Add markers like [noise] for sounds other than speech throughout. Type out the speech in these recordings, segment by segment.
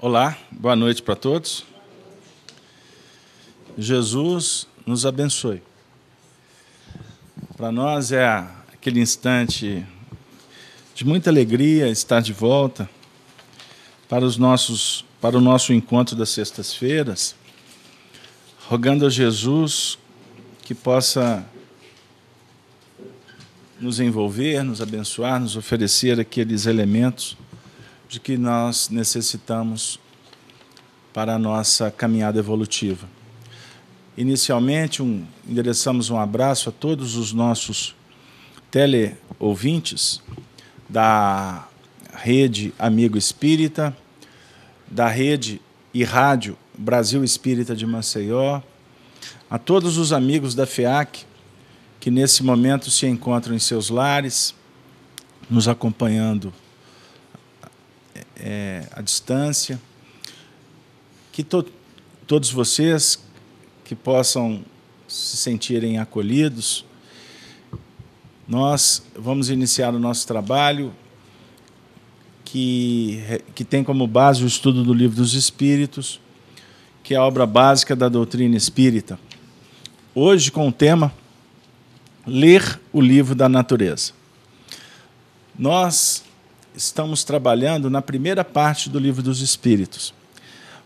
Olá, boa noite para todos. Jesus nos abençoe. Para nós é aquele instante de muita alegria estar de volta para os nossos para o nosso encontro das sextas-feiras, rogando a Jesus que possa nos envolver, nos abençoar, nos oferecer aqueles elementos de que nós necessitamos para a nossa caminhada evolutiva. Inicialmente, um, endereçamos um abraço a todos os nossos teleouvintes da Rede Amigo Espírita, da Rede e Rádio Brasil Espírita de Maceió, a todos os amigos da FEAC que nesse momento se encontram em seus lares, nos acompanhando é, à distância. Que to todos vocês que possam se sentirem acolhidos. Nós vamos iniciar o nosso trabalho que, que tem como base o estudo do Livro dos Espíritos, que é a obra básica da doutrina espírita. Hoje, com o tema Ler o Livro da Natureza. Nós estamos trabalhando na primeira parte do Livro dos Espíritos.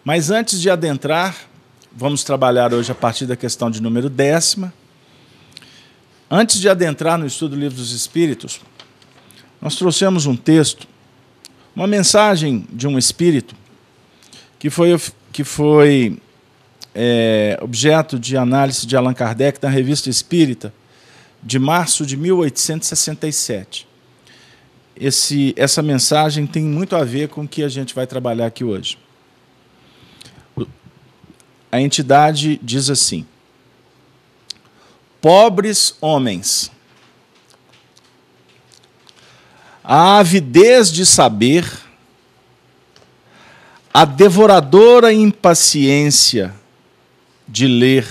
Mas antes de adentrar, vamos trabalhar hoje a partir da questão de número décima. Antes de adentrar no estudo do Livro dos Espíritos, nós trouxemos um texto, uma mensagem de um espírito que foi, que foi é, objeto de análise de Allan Kardec na Revista Espírita de março de 1867 esse, essa mensagem tem muito a ver com o que a gente vai trabalhar aqui hoje. A entidade diz assim: Pobres homens, a avidez de saber, a devoradora impaciência de ler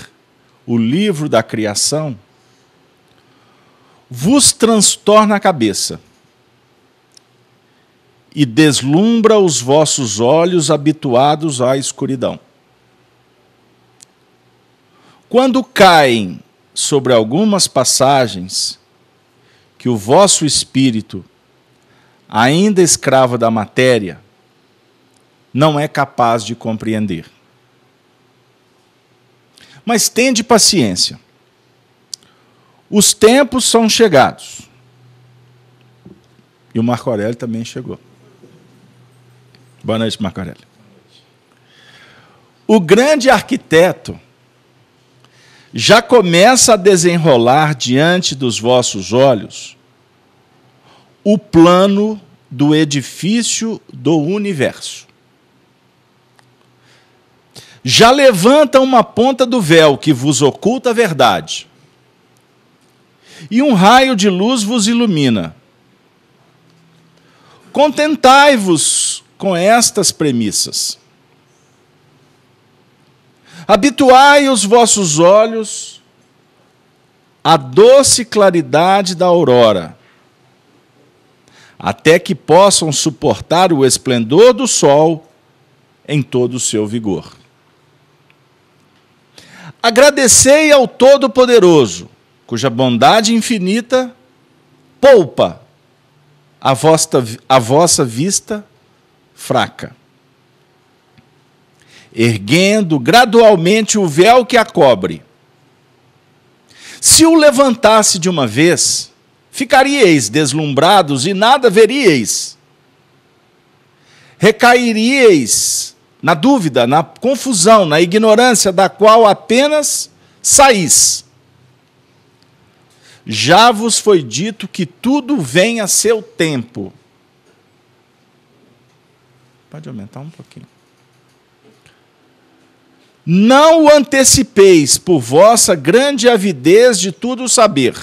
o livro da criação, vos transtorna a cabeça e deslumbra os vossos olhos habituados à escuridão. Quando caem sobre algumas passagens que o vosso espírito, ainda escravo da matéria, não é capaz de compreender. Mas tende paciência. Os tempos são chegados. E o Marco Aurélio também chegou. Boa noite, Marco O grande arquiteto já começa a desenrolar diante dos vossos olhos o plano do edifício do universo. Já levanta uma ponta do véu que vos oculta a verdade, e um raio de luz vos ilumina. Contentai-vos com estas premissas. Habituai os vossos olhos à doce claridade da aurora, até que possam suportar o esplendor do sol em todo o seu vigor. Agradecei ao Todo-Poderoso, cuja bondade infinita poupa a vossa, a vossa vista fraca. Erguendo gradualmente o véu que a cobre. Se o levantasse de uma vez, ficaríeis deslumbrados e nada veríeis. Recairíeis na dúvida, na confusão, na ignorância da qual apenas saís. Já vos foi dito que tudo vem a seu tempo. Pode aumentar um pouquinho. Não o antecipeis por vossa grande avidez de tudo saber.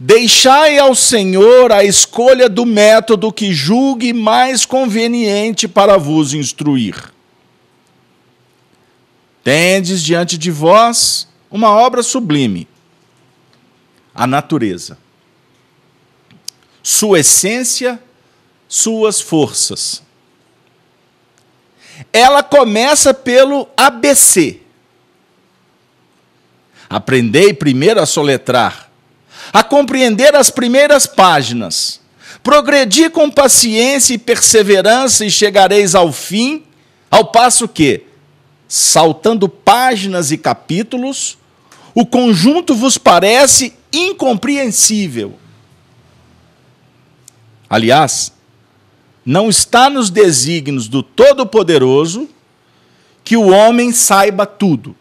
Deixai ao Senhor a escolha do método que julgue mais conveniente para vos instruir. Tendes diante de vós uma obra sublime, a natureza. Sua essência suas forças. Ela começa pelo ABC. Aprendei primeiro a soletrar, a compreender as primeiras páginas. Progredi com paciência e perseverança e chegareis ao fim, ao passo que, saltando páginas e capítulos, o conjunto vos parece incompreensível. Aliás, não está nos desígnios do Todo-Poderoso que o homem saiba tudo.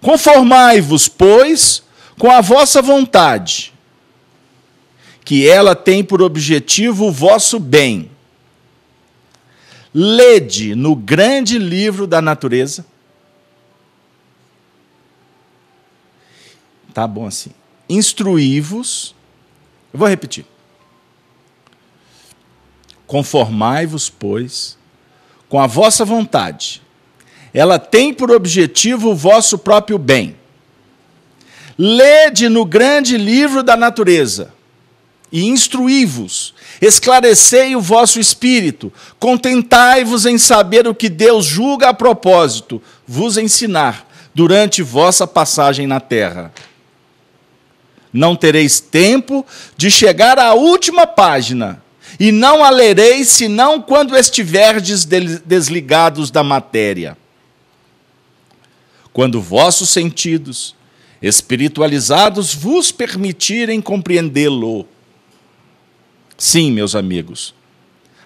Conformai-vos, pois, com a vossa vontade, que ela tem por objetivo o vosso bem. Lede no grande livro da natureza. Tá bom assim. Instruí-vos. Eu vou repetir. Conformai-vos, pois, com a vossa vontade. Ela tem por objetivo o vosso próprio bem. Lede no grande livro da natureza e instruí-vos, esclarecei o vosso espírito, contentai-vos em saber o que Deus julga a propósito, vos ensinar durante vossa passagem na terra. Não tereis tempo de chegar à última página e não a lereis senão quando estiverdes desligados da matéria. Quando vossos sentidos, espiritualizados, vos permitirem compreendê-lo. Sim, meus amigos,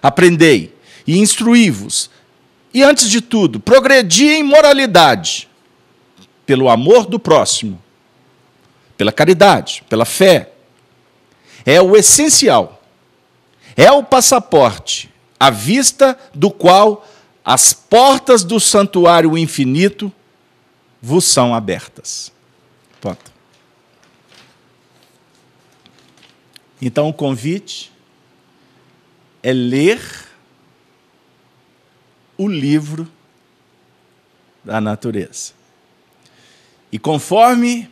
aprendei e instruí-vos, e antes de tudo, progredi em moralidade, pelo amor do próximo, pela caridade, pela fé. É o essencial é o passaporte à vista do qual as portas do santuário infinito vos são abertas. Ponto. Então o convite é ler o livro da natureza. E conforme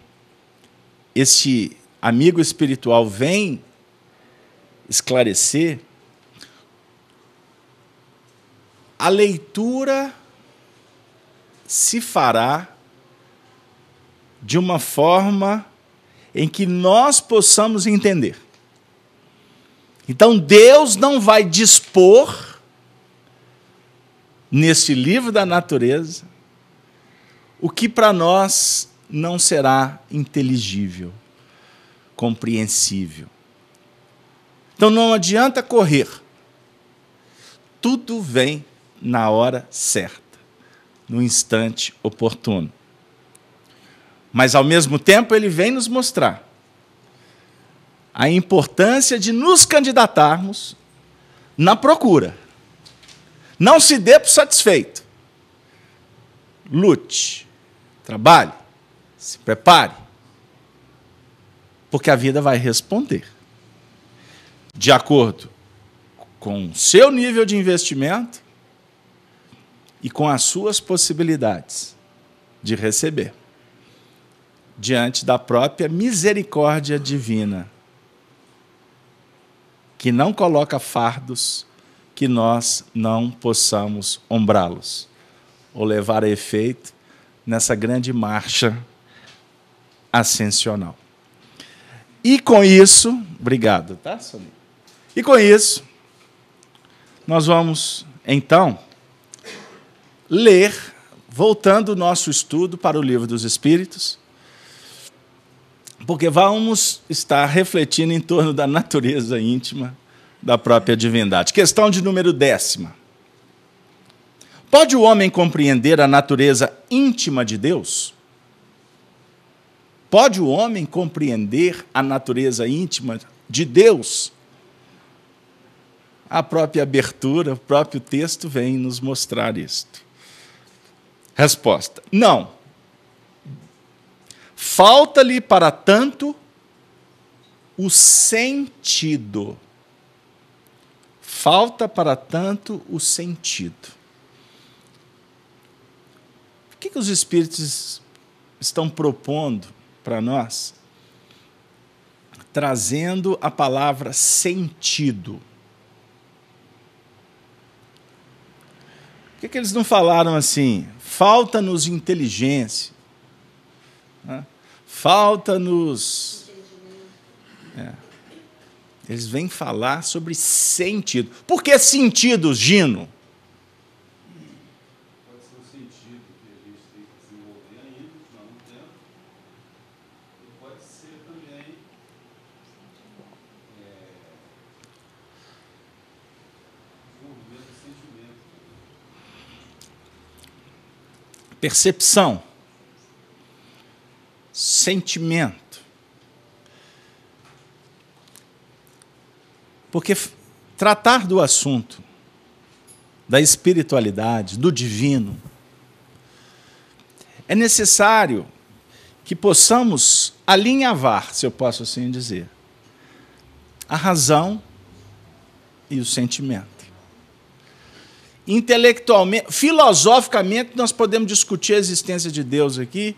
este amigo espiritual vem esclarecer a leitura se fará de uma forma em que nós possamos entender. Então Deus não vai dispor neste livro da natureza o que para nós não será inteligível, compreensível. Então não adianta correr. Tudo vem na hora certa, no instante oportuno. Mas ao mesmo tempo ele vem nos mostrar a importância de nos candidatarmos na procura. Não se dê por satisfeito. Lute, trabalhe, se prepare, porque a vida vai responder de acordo com o seu nível de investimento e com as suas possibilidades de receber, diante da própria misericórdia divina, que não coloca fardos que nós não possamos ombrá-los ou levar a efeito nessa grande marcha ascensional. E com isso, obrigado, tá, Sonia? E com isso, nós vamos então ler, voltando o nosso estudo para o Livro dos Espíritos, porque vamos estar refletindo em torno da natureza íntima da própria divindade. Questão de número décima. Pode o homem compreender a natureza íntima de Deus? Pode o homem compreender a natureza íntima de Deus? a própria abertura, o próprio texto vem nos mostrar isto. Resposta: Não. Falta-lhe, para tanto, o sentido. Falta, para tanto, o sentido. O que, que os Espíritos estão propondo para nós? Trazendo a palavra sentido que, que eles não falaram assim? Falta-nos inteligência. Né? Falta-nos. É. Eles vêm falar sobre sentido. Por que sentido, Gino? percepção, sentimento. Porque tratar do assunto da espiritualidade, do divino, é necessário que possamos alinhavar, se eu posso assim dizer, a razão e o sentimento intelectualmente, filosoficamente, nós podemos discutir a existência de Deus aqui,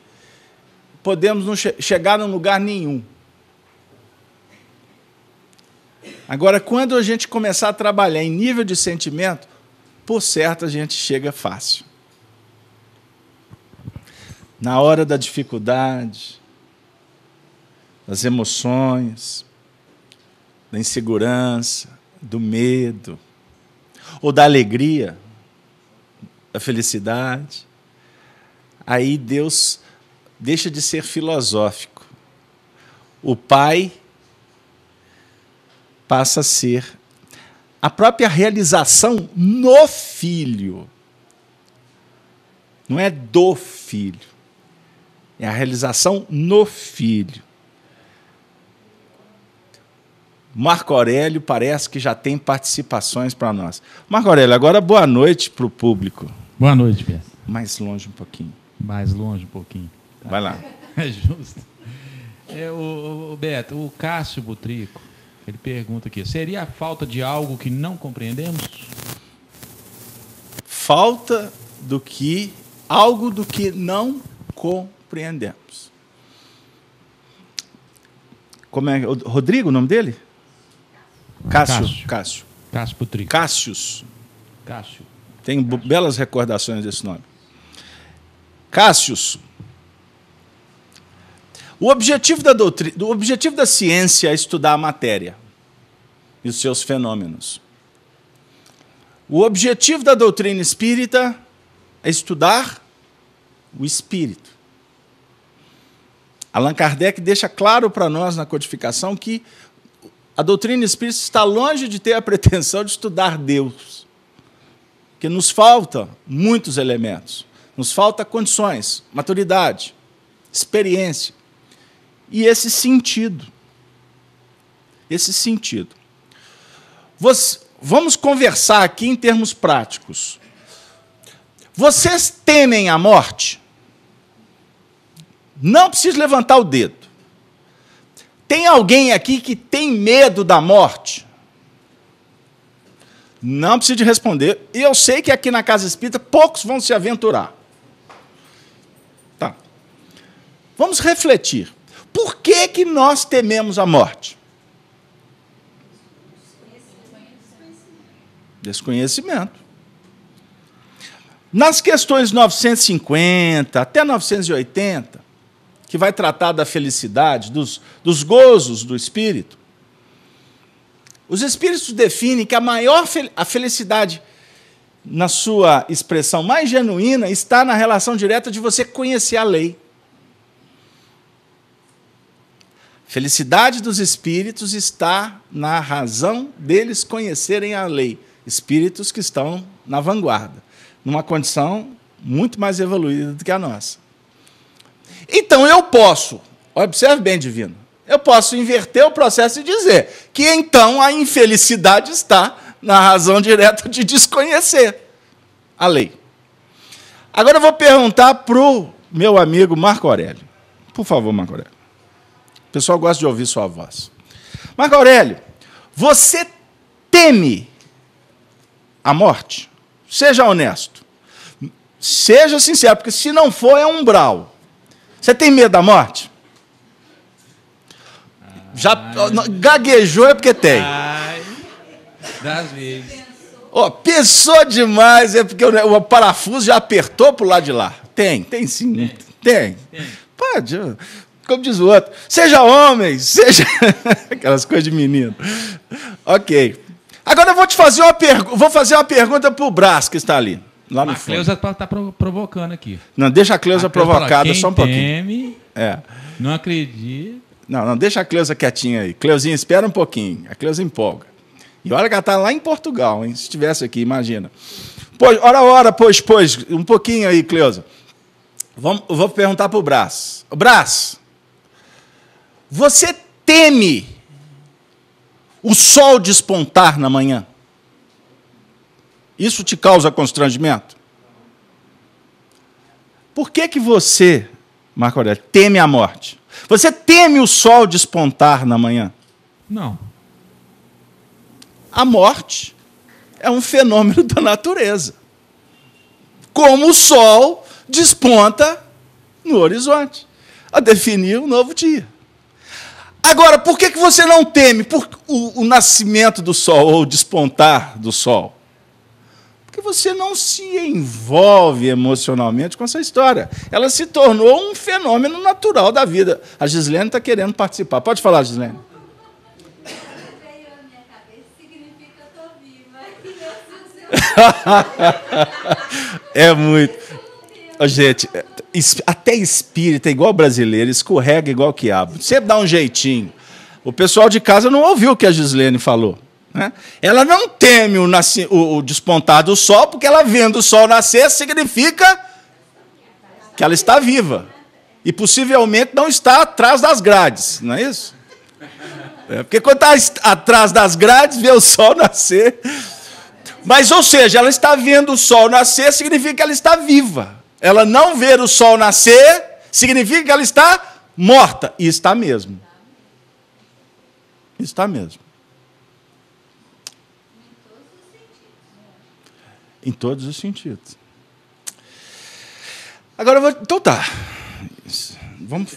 podemos não che chegar a lugar nenhum. Agora, quando a gente começar a trabalhar em nível de sentimento, por certo a gente chega fácil. Na hora da dificuldade, das emoções, da insegurança, do medo, ou da alegria, da felicidade. Aí Deus deixa de ser filosófico. O Pai passa a ser a própria realização no filho. Não é do filho. É a realização no filho. Marco Aurélio parece que já tem participações para nós. Marco Aurélio, agora boa noite para o público. Boa noite, Pia. Mais longe um pouquinho. Mais longe um pouquinho. Tá? Vai lá. [laughs] É justo. É, o, o, Beto, o Cássio Butrico, ele pergunta aqui: seria a falta de algo que não compreendemos? Falta do que. algo do que não compreendemos. Como é? Rodrigo, o nome dele? Cássio. Cássio. Cássio, Cássio Putri. Cássio. Tenho Cássio. belas recordações desse nome. Cássius, O objetivo da doutrina, o objetivo da ciência é estudar a matéria e os seus fenômenos. O objetivo da doutrina espírita é estudar o espírito. Allan Kardec deixa claro para nós na codificação que a doutrina espírita está longe de ter a [laughs] pretensão de estudar Deus, que nos falta muitos elementos, nos falta condições, maturidade, experiência e esse sentido. Esse sentido. Você, vamos conversar aqui em termos práticos. Vocês temem a morte? Não precisa levantar o dedo. Tem alguém aqui que tem medo da morte? Não preciso responder. E eu sei que aqui na Casa Espírita poucos vão se aventurar. Tá. Vamos refletir. Por que, que nós tememos a morte? Desconhecimento. Nas questões 950 até 980, que vai tratar da felicidade, dos, dos gozos do espírito. Os espíritos definem que a maior fel a felicidade, na sua expressão mais genuína, está na relação direta de você conhecer a lei. Felicidade dos espíritos está na razão deles conhecerem a lei. Espíritos que estão na vanguarda, numa condição muito mais evoluída do que a nossa. Então eu posso, observe bem, divino, eu posso inverter o processo e dizer que então a infelicidade está na razão direta de desconhecer a lei. Agora eu vou perguntar para o meu amigo Marco Aurélio. Por favor, Marco Aurélio. O pessoal gosta de ouvir sua voz. Marco Aurélio, você teme a morte? Seja honesto. Seja sincero, porque se não for, é umbral. Você tem medo da morte? Já gaguejou é porque tem. das vezes. Oh, pensou demais é porque o, o parafuso já apertou para o lado de lá. Tem, tem sim. Tem. tem. tem. Pode. Como diz o outro. Seja homem, seja. [laughs] Aquelas coisas de menino. Ok. Agora eu vou te fazer uma pergunta. Vou fazer uma pergunta para o Brás que está ali. Lá no a Cleusa está tá provocando aqui. Não, deixa a Cleusa, a provocada fala, só um pouquinho. Teme, é. Não acredito. Não, não, deixa a Cleusa quietinha aí. Cleuzinha, espera um pouquinho. A Cleusa empolga. E olha que ela está lá em Portugal, hein? Se estivesse aqui, imagina. Pois, ora, ora, pois, pois, um pouquinho aí, Cleusa. Vamos, vou perguntar para o Brás. Brás, você teme o sol despontar na manhã? Isso te causa constrangimento? Por que, que você, Marco Aurélio, teme a morte? Você teme o sol despontar na manhã? Não. A morte é um fenômeno da natureza. Como o sol desponta no horizonte a definir um novo dia. Agora, por que, que você não teme por o, o nascimento do sol ou o despontar do sol? porque você não se envolve emocionalmente com essa história. Ela se tornou um fenômeno natural da vida. A Gislene está querendo participar. Pode falar, Gislene. [laughs] é muito. Gente, até espírita, igual brasileiro, escorrega igual quiabo. Sempre dá um jeitinho. O pessoal de casa não ouviu o que a Gislene falou. Né? Ela não teme o, nasce, o, o despontar do sol, porque ela vendo o sol nascer significa que ela está viva. E possivelmente não está atrás das grades, não é isso? É, porque quando está atrás das grades, vê o sol [laughs] nascer. Mas, ou seja, ela está vendo o sol nascer, significa que ela está viva. Ela não ver o sol nascer, significa que ela está morta. E está mesmo. Está mesmo. Em todos os sentidos. Agora eu vou. Então tá. Vamos,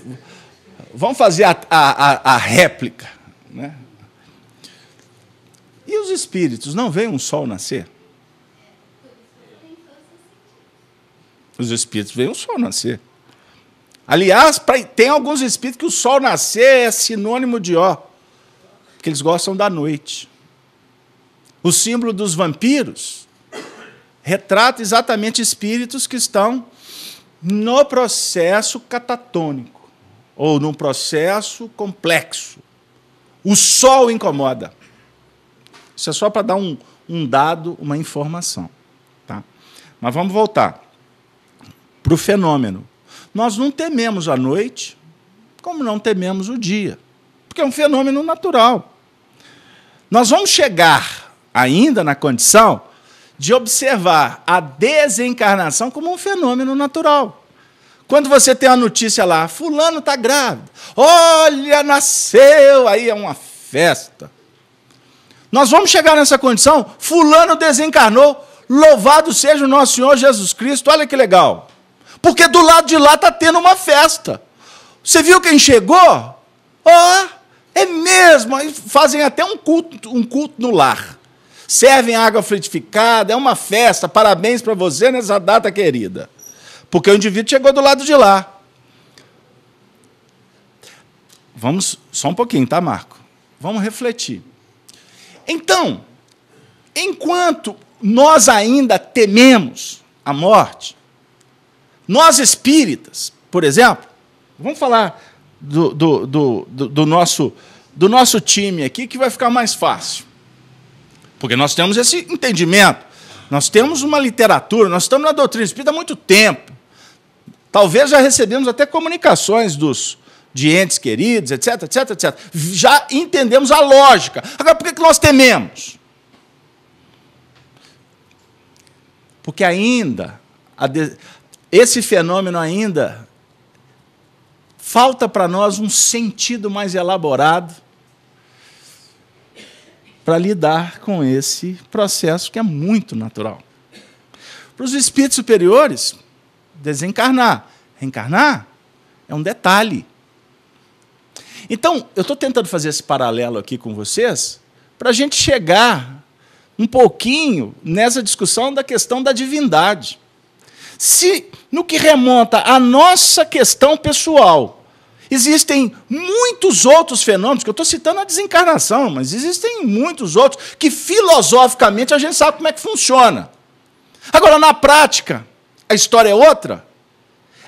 vamos fazer a, a, a réplica. Né? E os espíritos? Não veem um sol nascer? Os espíritos veem um sol nascer. Aliás, pra, tem alguns espíritos que o sol nascer é sinônimo de ó, porque eles gostam da noite. O símbolo dos vampiros retrata exatamente espíritos que estão no processo catatônico ou num processo complexo. O sol incomoda. Isso é só para dar um, um dado, uma informação. Tá? Mas vamos voltar para o fenômeno. Nós não tememos a noite, como não tememos o dia, porque é um fenômeno natural. Nós vamos chegar ainda na condição de observar a desencarnação como um fenômeno natural. Quando você tem a notícia lá, fulano está grávido, olha, nasceu, aí é uma festa. Nós vamos chegar nessa condição, fulano desencarnou, louvado seja o nosso Senhor Jesus Cristo, olha que legal. Porque do lado de lá está tendo uma festa. Você viu quem chegou? Ó, oh, é mesmo, aí fazem até um culto, um culto no lar servem água frutificada, é uma festa, parabéns para você nessa data querida. Porque o indivíduo chegou do lado de lá. Vamos, só um pouquinho, tá, Marco? Vamos refletir. Então, enquanto nós ainda tememos a morte, nós espíritas, por exemplo, vamos falar do, do, do, do, nosso, do nosso time aqui, que vai ficar mais fácil. Porque nós temos esse entendimento. Nós temos uma literatura, nós estamos na doutrina espírita há muito tempo. Talvez já recebemos até comunicações dos de entes queridos, etc, etc, etc. Já entendemos a lógica. Agora, por que nós tememos? Porque ainda, de... esse fenômeno ainda falta para nós um sentido mais elaborado para lidar com esse processo que é muito natural. Para os espíritos superiores, desencarnar, reencarnar é um detalhe. Então, eu estou tentando fazer esse paralelo aqui com vocês para a gente chegar um pouquinho nessa discussão da questão da divindade. Se no que remonta à nossa questão pessoal, Existem muitos outros fenômenos, que eu estou citando a desencarnação, mas existem muitos outros que filosoficamente a gente sabe como é que funciona. Agora, na prática, a história é outra.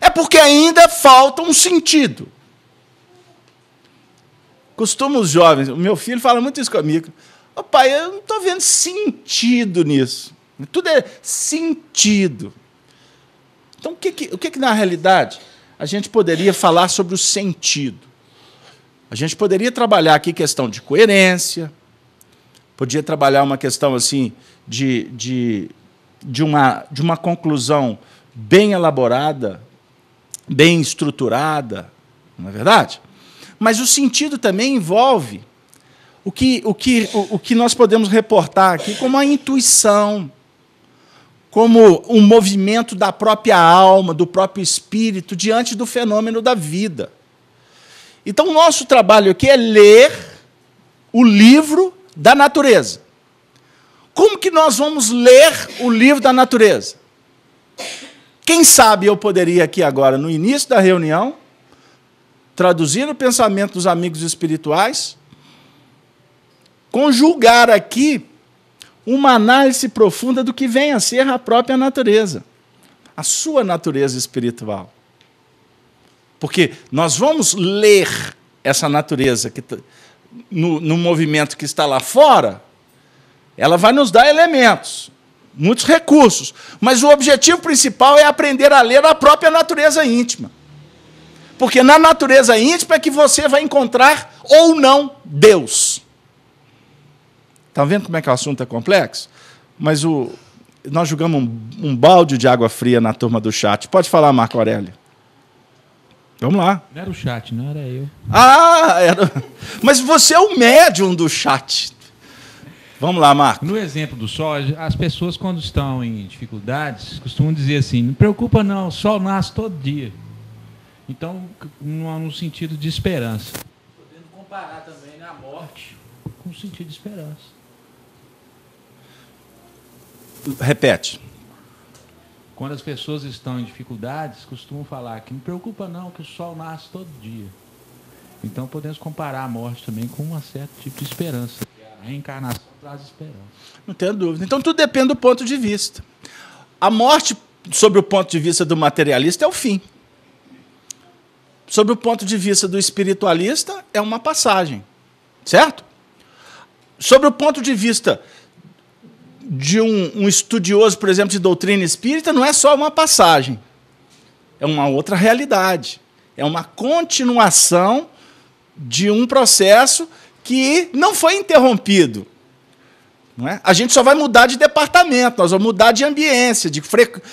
É porque ainda falta um sentido. Costuma os jovens, o meu filho fala muito isso comigo. Oh, pai, eu não estou vendo sentido nisso. Tudo é sentido. Então, o que, que o que, que na realidade a gente poderia falar sobre o sentido. A gente poderia trabalhar aqui questão de coerência, podia trabalhar uma questão assim de, de, de, uma, de uma conclusão bem elaborada, bem estruturada, não é verdade? Mas o sentido também envolve o que, o que, o, o que nós podemos reportar aqui como a intuição, como um movimento da própria alma, do próprio espírito, diante do fenômeno da vida. Então, o nosso trabalho aqui é ler o livro da natureza. Como que nós vamos ler o livro da natureza? Quem sabe eu poderia aqui agora, no início da reunião, traduzir o pensamento dos amigos espirituais, conjugar aqui uma análise profunda do que vem a ser a própria natureza, a sua natureza espiritual. Porque nós vamos ler essa natureza que no, no movimento que está lá fora, ela vai nos dar elementos, muitos recursos, mas o objetivo principal é aprender a ler a própria natureza íntima. Porque na natureza íntima é que você vai encontrar ou não Deus. Está vendo como é que o assunto é complexo? Mas o, nós jogamos um, um balde de água fria na turma do chat. Pode falar, Marco Aurélio. Vamos lá. Não era o chat, não era eu. Ah, era... mas você é o médium do chat. Vamos lá, Marco. No exemplo do sol, as pessoas quando estão em dificuldades costumam dizer assim: não preocupa não, o sol nasce todo dia. Então, um sentido de esperança. Podendo comparar também né, a morte com o sentido de esperança. Repete. Quando as pessoas estão em dificuldades, costumam falar que não preocupa não, que o sol nasce todo dia. Então podemos comparar a morte também com um certo tipo de esperança. A reencarnação traz esperança. Não tenho dúvida. Então tudo depende do ponto de vista. A morte, sobre o ponto de vista do materialista, é o fim. Sobre o ponto de vista do espiritualista, é uma passagem. Certo? Sobre o ponto de vista de um, um estudioso, por exemplo, de doutrina espírita, não é só uma passagem. É uma outra realidade. É uma continuação de um processo que não foi interrompido. Não é? A gente só vai mudar de departamento, nós vamos mudar de ambiência, de,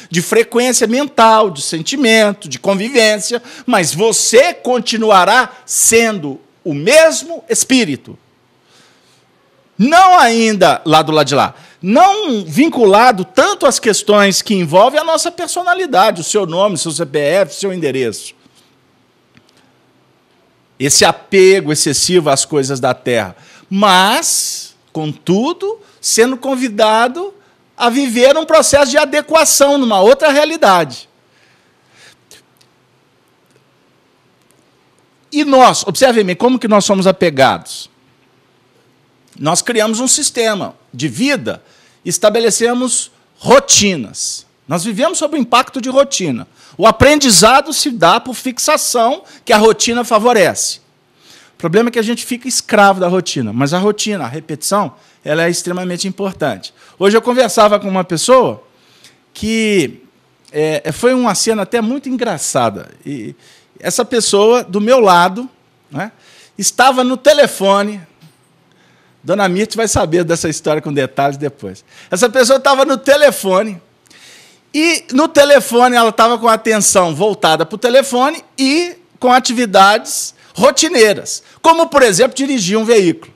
de frequência mental, de sentimento, de convivência, mas você continuará sendo o mesmo espírito. Não ainda lá do lado de lá não vinculado tanto às questões que envolvem a nossa personalidade, o seu nome, seu CPF, seu endereço. Esse apego excessivo às coisas da terra. Mas, contudo, sendo convidado a viver um processo de adequação numa outra realidade. E nós, observem me como que nós somos apegados? Nós criamos um sistema de vida estabelecemos rotinas. Nós vivemos sob o impacto de rotina. O aprendizado se dá por fixação que a rotina favorece. O problema é que a gente fica escravo da rotina, mas a rotina, a repetição, ela é extremamente importante. Hoje eu conversava com uma pessoa que é, é foi uma cena até muito engraçada. E essa pessoa, do meu lado, né, estava no telefone Dona Mirth vai saber dessa história com detalhes depois. Essa pessoa estava no telefone. E no telefone ela estava com a atenção voltada para o telefone e com atividades rotineiras, como, por exemplo, dirigir um veículo.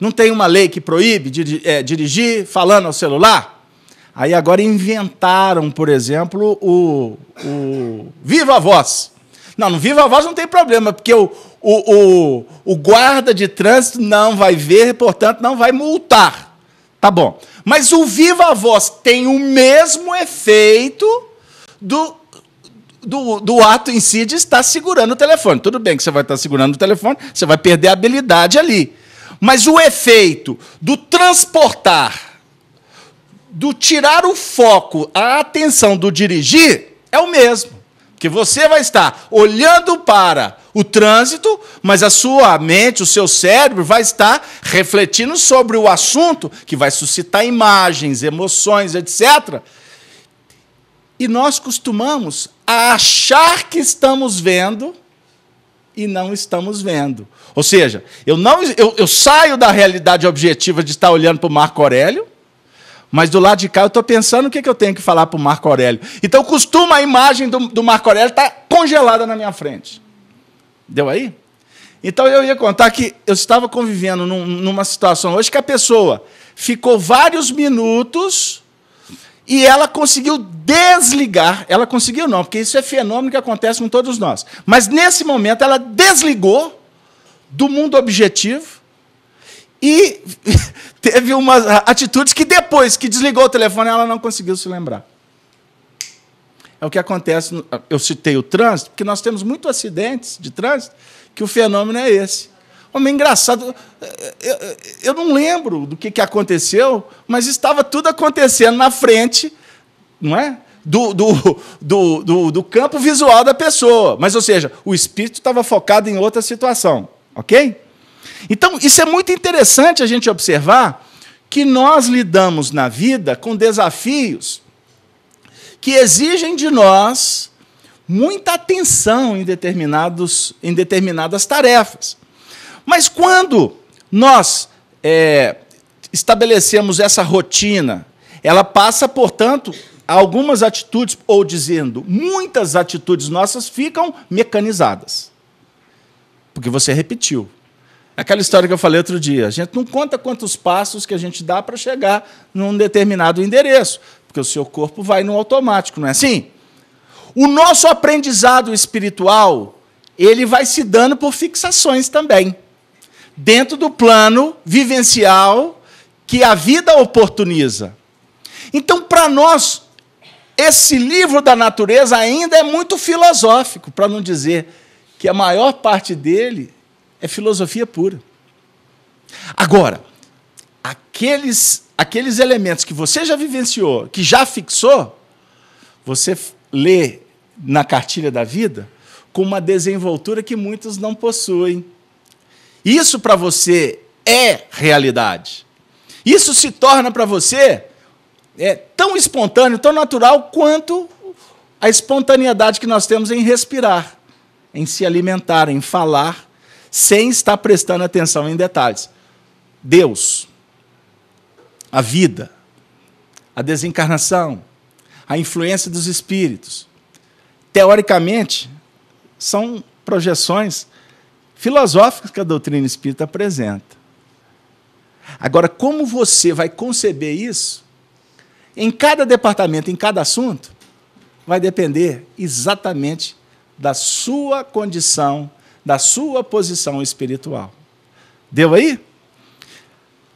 Não tem uma lei que proíbe é, dirigir falando ao celular? Aí agora inventaram, por exemplo, o, o Viva Voz. Não, no Viva Voz não tem problema, porque o, o, o, o guarda de trânsito não vai ver, portanto, não vai multar. Tá bom. Mas o viva voz tem o mesmo efeito do do, do, ato em si de estar segurando o telefone. Tudo bem que você vai estar segurando o telefone, você vai perder a habilidade ali. Mas o efeito do transportar, do tirar o foco, a atenção do dirigir, é o mesmo. Que você vai estar olhando para o trânsito, mas a sua mente, o seu cérebro vai estar refletindo sobre o assunto que vai suscitar imagens, emoções, etc. E nós costumamos achar que estamos vendo e não estamos vendo. Ou seja, eu não eu, eu saio da realidade objetiva de estar olhando para o Marco Aurélio, mas do lado de cá eu estou pensando o que, que eu tenho que falar para o Marco Aurélio. Então costuma a imagem do, do Marco Aurélio estar tá congelada na minha frente. Deu aí? Então eu ia contar que eu estava convivendo num, numa situação hoje que a pessoa ficou vários minutos e ela conseguiu desligar. Ela conseguiu não, porque isso é fenômeno que acontece com todos nós. Mas nesse momento ela desligou do mundo objetivo e [laughs] teve umas atitudes que depois que desligou o telefone ela não conseguiu se lembrar é o que acontece. eu citei o trânsito, porque nós temos muitos acidentes de trânsito que o fenômeno é esse. Homem, engraçado, eu, eh, eu, eh, eh, eu não lembro do que, que aconteceu, mas estava tudo acontecendo na frente, não é? Do, do, do, do, do campo visual da pessoa. Mas, ou seja, o espírito estava focado em outra situação, ok? Então, isso é muito interessante a gente observar que nós lidamos na vida com desafios que exigem de nós muita atenção em, determinados, em determinadas tarefas. Mas quando nós é, estabelecemos essa rotina, ela passa, portanto, algumas atitudes, ou dizendo, muitas atitudes nossas ficam mecanizadas. Porque você repetiu. Aquela história que eu falei outro dia. A gente não conta quantos passos que a gente dá para chegar num determinado endereço porque o seu corpo vai no automático, não é assim? O nosso aprendizado espiritual, ele vai se dando por fixações também. Dentro do plano vivencial que a vida oportuniza. Então, para nós, esse livro da natureza ainda é muito filosófico, para não dizer que a maior parte dele é filosofia pura. Agora, aqueles aqueles elementos que você já vivenciou, que já fixou, você lê na cartilha da vida com uma desenvoltura que muitos não possuem. Isso para você é realidade. Isso se torna para você é, tão espontâneo, tão natural quanto a espontaneidade que nós temos em respirar, em se alimentar, em falar, sem estar prestando atenção em detalhes. Deus, a vida, a desencarnação, a influência dos espíritos. Teoricamente, são projeções filosóficas que a doutrina espírita apresenta. Agora, como você vai conceber isso? Em cada departamento, em cada assunto, vai depender exatamente da sua condição, da sua posição espiritual. Deu aí?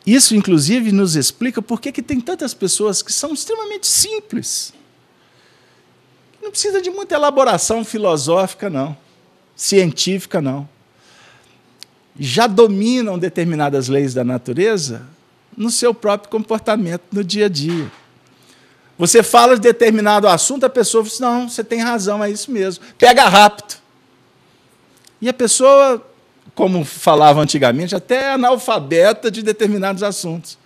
Isso, inclusive, nos explica por que, tem tantas pessoas que são extremamente simples. Não precisa de muita elaboração filosófica, não, científica, não. Já dominam determinadas leis da natureza no seu próprio comportamento no dia a dia. Você fala de determinado assunto, a pessoa diz: assim, Não, você tem razão, é isso mesmo. Pega rápido. E a pessoa como falava antigamente, até analfabeta de determinados assuntos.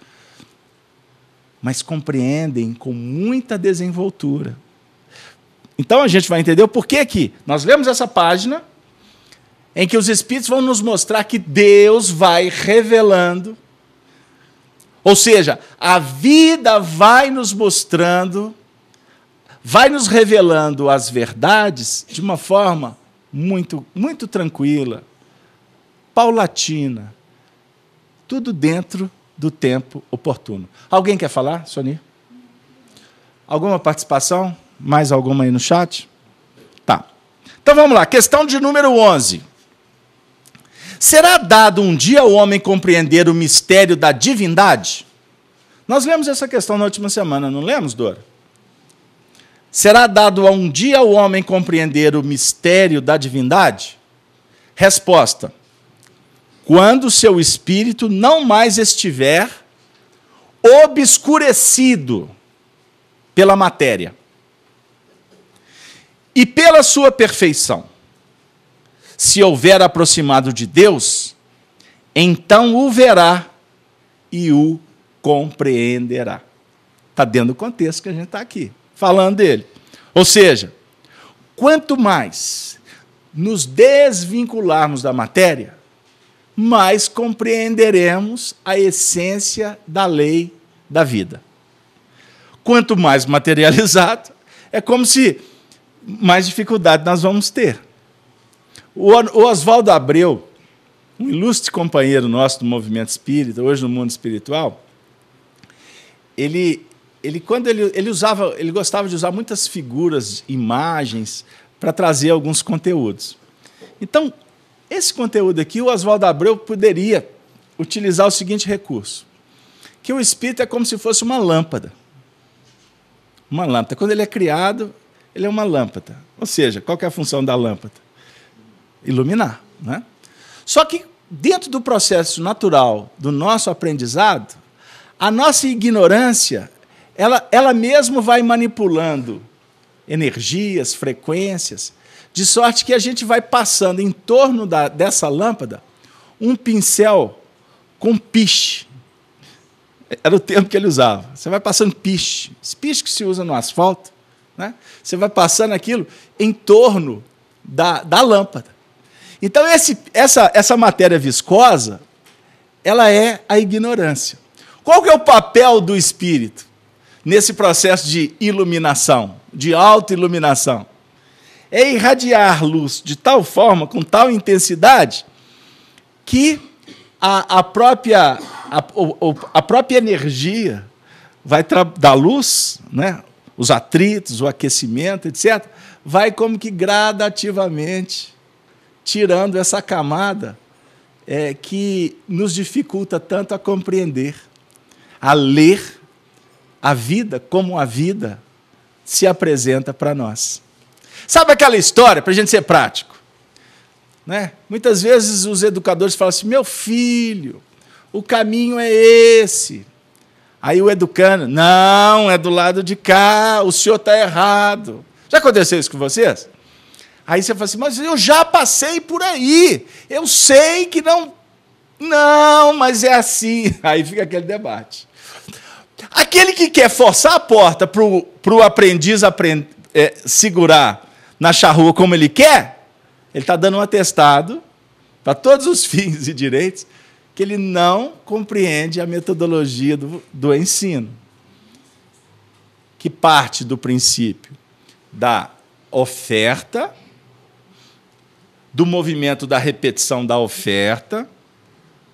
Mas compreendem com muita desenvoltura. Então a gente vai entender o porquê que nós lemos essa página em que os Espíritos vão nos mostrar que Deus vai revelando, ou seja, a vida vai nos mostrando, vai nos revelando as verdades de uma forma muito, muito tranquila, paulatina, tudo dentro do tempo oportuno. Alguém quer falar, Sony? Alguma participação? Mais alguma aí no chat? Tá. Então vamos lá, questão de número 11. Será dado um dia ao homem compreender o mistério da divindade? Nós lemos essa questão na última semana, não lemos, Dora? Será dado a um dia ao homem compreender o mistério da divindade? Resposta: quando seu espírito não mais estiver obscurecido pela matéria e pela sua perfeição. Se houver aproximado de Deus, então o verá e o compreenderá. Está dentro do contexto que a gente está aqui falando dele. Ou seja, quanto mais nos desvincularmos da matéria, mais compreenderemos a essência da lei da vida. Quanto mais materializado, é como se mais dificuldade nós vamos ter. O Oswaldo Abreu, um ilustre companheiro nosso do movimento espírita, hoje no mundo espiritual, ele, ele quando ele, ele usava, ele gostava de usar muitas figuras, imagens para trazer alguns conteúdos. Então, esse conteúdo aqui, o Oswaldo Abreu poderia utilizar o seguinte recurso: que o espírito é como se fosse uma lâmpada. Uma lâmpada. Quando ele é criado, ele é uma lâmpada. Ou seja, qual é a função da lâmpada? Iluminar. Né? Só que, dentro do processo natural do nosso aprendizado, a nossa ignorância, ela, ela mesmo vai manipulando energias, frequências, de sorte que a gente vai passando em torno da, dessa lâmpada um pincel com piche. Era o termo que ele usava. Você vai passando piche. Esse piche que se usa no asfalto, né? você vai passando aquilo em torno da, da lâmpada. Então, esse, essa, essa matéria viscosa, ela é a ignorância. Qual que é o papel do espírito nesse processo de iluminação, de autoiluminação? é irradiar luz de tal forma, com tal intensidade, que a, a própria, a, a própria energia vai da luz, né? os atritos, o aquecimento, etc., vai como que gradativamente tirando essa camada é, que nos dificulta tanto a compreender, a ler a vida como a vida se apresenta para nós. Sabe aquela história, para a gente ser prático? Né? Muitas vezes os educadores falam assim: meu filho, o caminho é esse. Aí o educando, não, é do lado de cá, o senhor está errado. Já aconteceu isso com vocês? Aí você fala assim, mas eu já passei por aí, eu sei que não. Não, mas é assim. [laughs] Aí fica aquele debate. Aquele que quer forçar a porta para o aprendiz aprend é, segurar na charrua como ele quer, ele está dando um atestado para todos os [laughs] fins e direitos que ele não compreende a metodologia do, do ensino, que parte do princípio da oferta, do movimento da repetição da oferta,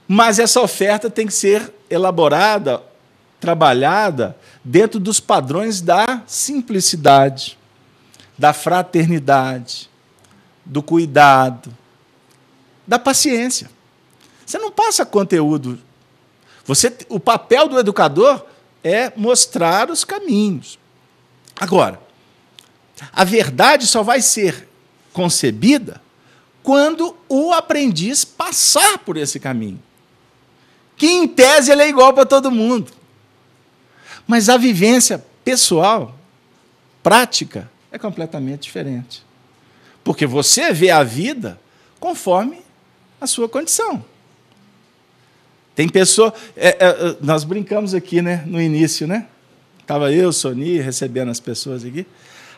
mas essa oferta tem que ser elaborada, trabalhada dentro dos padrões da simplicidade da fraternidade, do cuidado, da paciência. Você não passa conteúdo. Você, o papel do educador é mostrar os caminhos. Agora, a verdade só vai ser concebida quando o aprendiz passar por esse caminho. Que em tese ele é igual para todo mundo. Mas a vivência pessoal, prática, é completamente diferente. Porque você vê a vida conforme a sua condição. Tem pessoa. É, é, nós brincamos aqui né, no início, né? Estava eu, Sony, recebendo as pessoas aqui.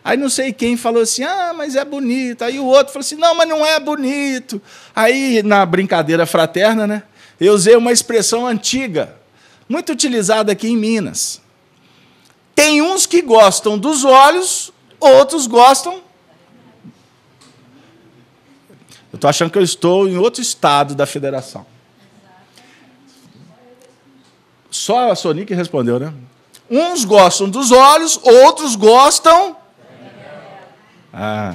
Aí não sei quem falou assim, ah, mas é bonito. Aí o outro falou assim, não, mas não é bonito. Aí, na brincadeira fraterna, né? Eu usei uma expressão antiga, muito utilizada aqui em Minas. Tem uns que gostam dos olhos Outros gostam. Eu estou achando que eu estou em outro estado da federação. Só a Sonic que respondeu, né? Uns gostam dos olhos, outros gostam. Ah,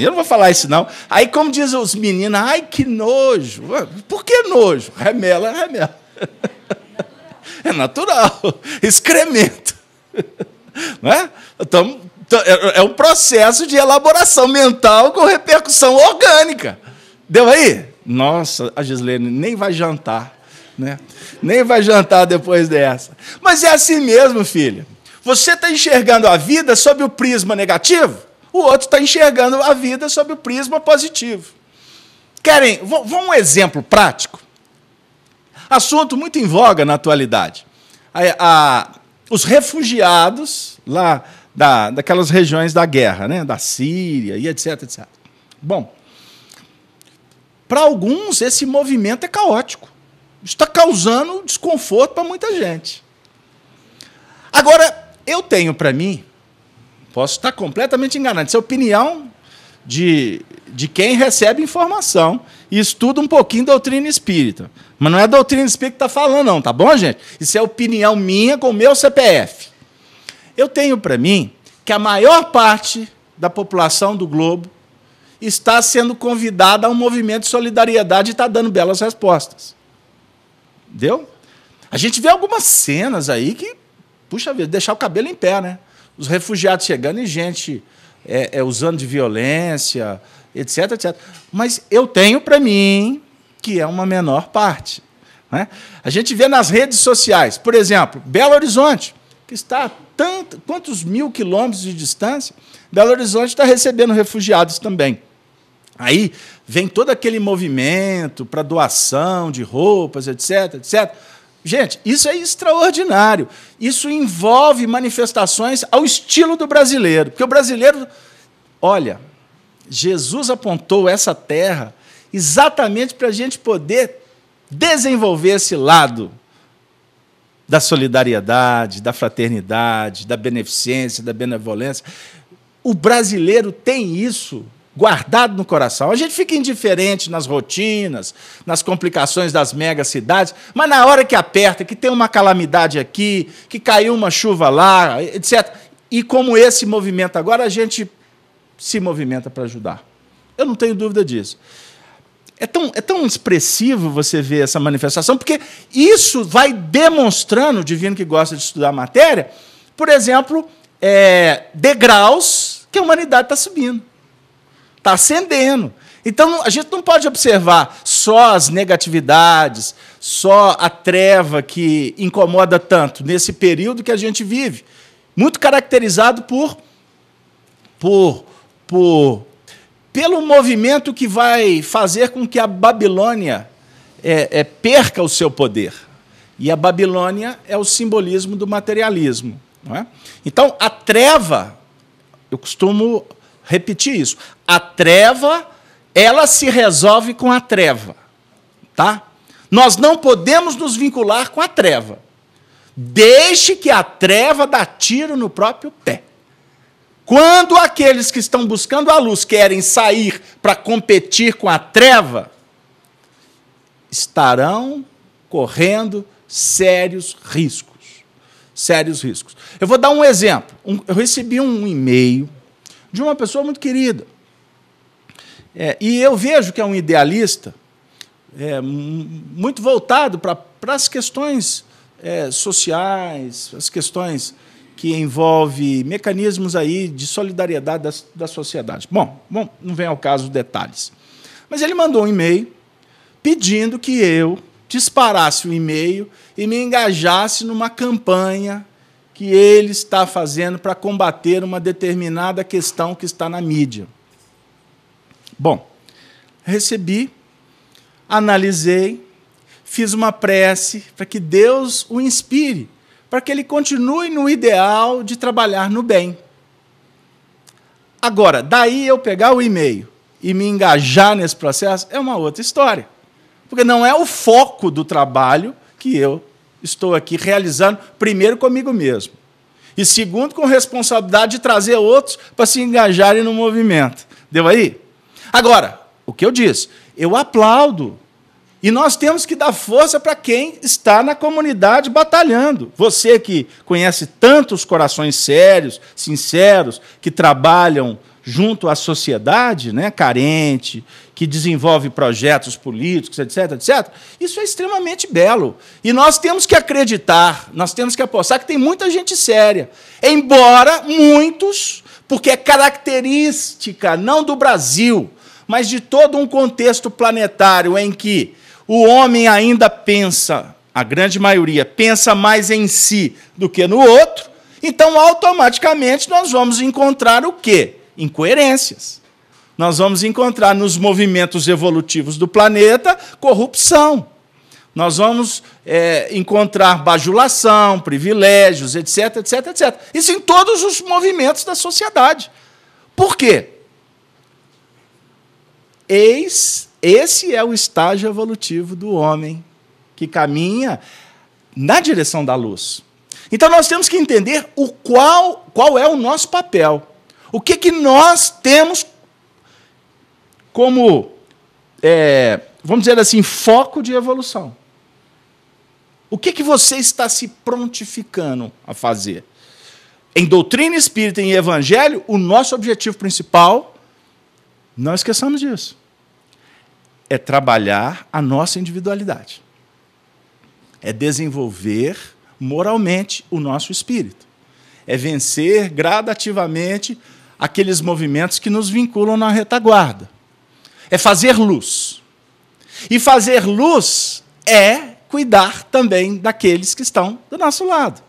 eu não vou falar isso, não. Aí, como dizem os meninos, ai, que nojo. Por que nojo? Remela é remela. [laughs] É natural. Excremento. Não é? Estamos então, é, é um processo de elaboração mental com repercussão orgânica. Deu aí? Nossa, a Gislene nem vai jantar, né? Nem vai jantar depois dessa. Mas é assim mesmo, filha. Você está enxergando a vida sob o prisma negativo, o outro está enxergando a vida sob o prisma positivo. Querem? Vamos um exemplo prático. Assunto muito em voga na atualidade. A, a, os refugiados lá da, daquelas regiões da guerra, né? da Síria e etc, etc. Bom, para alguns esse movimento é caótico. Está causando desconforto para muita gente. Agora, eu tenho para mim, posso estar completamente enganado, isso é opinião de, de quem recebe informação e estuda um pouquinho doutrina espírita. Mas não é doutrina espírita que está falando, não, tá bom, gente? Isso é opinião minha com o meu CPF. Eu tenho para mim que a maior parte da população do globo está sendo convidada a um movimento de solidariedade e está dando belas respostas. Deu? A gente vê algumas cenas aí que, puxa vida, deixar o cabelo em pé, né? Os refugiados chegando e gente é, é usando de violência, etc, etc. Mas eu tenho para mim que é uma menor parte. Né? A gente vê nas redes sociais, por exemplo, Belo Horizonte, que está quantos mil quilômetros de distância, Belo Horizonte está recebendo refugiados também. Aí vem todo aquele movimento para doação de roupas, etc, etc. Gente, isso é extraordinário. Isso envolve manifestações ao estilo do brasileiro. Porque o brasileiro, olha, Jesus apontou essa terra exatamente para a gente poder desenvolver esse lado da solidariedade, da fraternidade, da beneficência, da benevolência. O brasileiro tem isso guardado no coração. A gente fica indiferente nas rotinas, nas complicações das megacidades, mas na hora que aperta, que tem uma calamidade aqui, que caiu uma chuva lá, etc. E como esse movimento agora, a gente se movimenta para ajudar. Eu não tenho dúvida disso é tão, é tão expressivo você ver essa manifestação, porque isso vai demonstrando, o divino que gosta de estudar matéria, por exemplo, é, degraus que a humanidade está subindo, está ascendendo. Então a gente não pode observar só as negatividades, só a treva que incomoda tanto nesse período que a gente vive, muito caracterizado por, por, por pelo movimento que vai fazer com que a Babilônia é, é, perca o seu poder. E a Babilônia é o simbolismo do materialismo. É? Então, a treva, eu costumo repetir isso, a treva, ela se resolve com a treva. Tá? Nós não podemos nos vincular com a treva. Deixe que a treva dá tiro no próprio pé. Quando aqueles que estão buscando a luz querem sair para competir com a treva, estarão correndo sérios riscos. Sérios riscos. Eu vou dar um exemplo. Um, eu recebi um e-mail de uma pessoa muito querida. É, e eu vejo que é um idealista é, muito voltado para as questões é, sociais, as questões que envolve mecanismos aí de solidariedade das, da sociedade. Bom, bom, não vem ao caso detalhes. Mas ele mandou um e-mail pedindo que eu disparasse o um e-mail e me engajasse numa campanha que ele está fazendo para combater uma determinada questão que está na mídia. Bom, recebi, analisei, fiz uma prece para que Deus o inspire para que ele continue no ideal de trabalhar no bem. Agora, daí eu pegar o e-mail e me engajar nesse processo é uma outra história. Porque não é o foco do trabalho que eu estou aqui realizando, primeiro comigo mesmo. E segundo, com responsabilidade de trazer outros para se engajarem no movimento. Deu aí? Agora, o que eu disse? Eu aplaudo e nós temos que dar força para quem está na comunidade batalhando. Você que conhece tantos corações sérios, sinceros, que trabalham junto à sociedade, né, carente, que desenvolve projetos políticos, etc, etc. Isso é extremamente belo. E nós temos que acreditar, nós temos que apostar que tem muita gente séria. Embora muitos, porque é característica não do Brasil, mas de todo um contexto planetário em que o homem ainda pensa, a grande maioria, pensa mais em si do que no outro, então automaticamente nós vamos encontrar o quê? Incoerências. Nós vamos encontrar nos movimentos evolutivos do planeta corrupção. Nós vamos é, encontrar bajulação, privilégios, etc, etc, etc. Isso em todos os movimentos da sociedade. Por quê? Eis esse é o estágio evolutivo do homem que caminha na direção da luz. Então nós temos que entender o qual, qual é o nosso papel. O que, que nós temos como, é, vamos dizer assim, foco de evolução. O que, que você está se prontificando a fazer? Em doutrina espírita e evangelho, o nosso objetivo principal, não esqueçamos disso é trabalhar a nossa individualidade. É desenvolver moralmente o nosso espírito. É vencer gradativamente aqueles movimentos que nos vinculam na retaguarda. É fazer luz. E fazer luz é cuidar também daqueles que estão do nosso lado.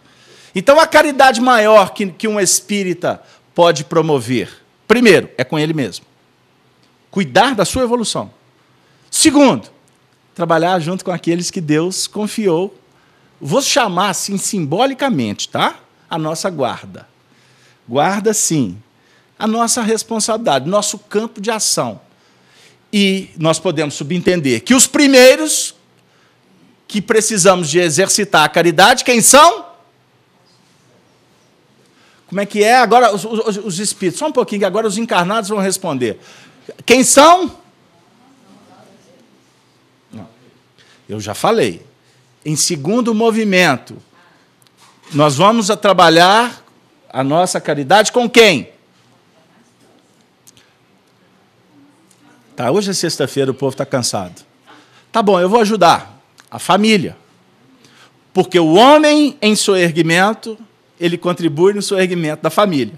Então, a caridade maior que, que um espírita pode promover, primeiro, é com ele mesmo. Cuidar da sua evolução. Segundo, trabalhar junto com aqueles que Deus confiou. Vou chamar assim simbolicamente, tá? A nossa guarda. Guarda, sim, a nossa responsabilidade, nosso campo de ação. E nós podemos subentender que os primeiros que precisamos de exercitar a caridade, quem são? Como é que é? Agora os, os, os espíritos, só um pouquinho, agora os encarnados vão responder. Quem são? Eu já falei. Em segundo movimento, nós vamos a trabalhar a nossa caridade com quem? Tá, hoje é sexta-feira, o povo está cansado. Tá bom, eu vou ajudar a família. Porque o homem em seu erguimento, ele contribui no seu erguimento da família.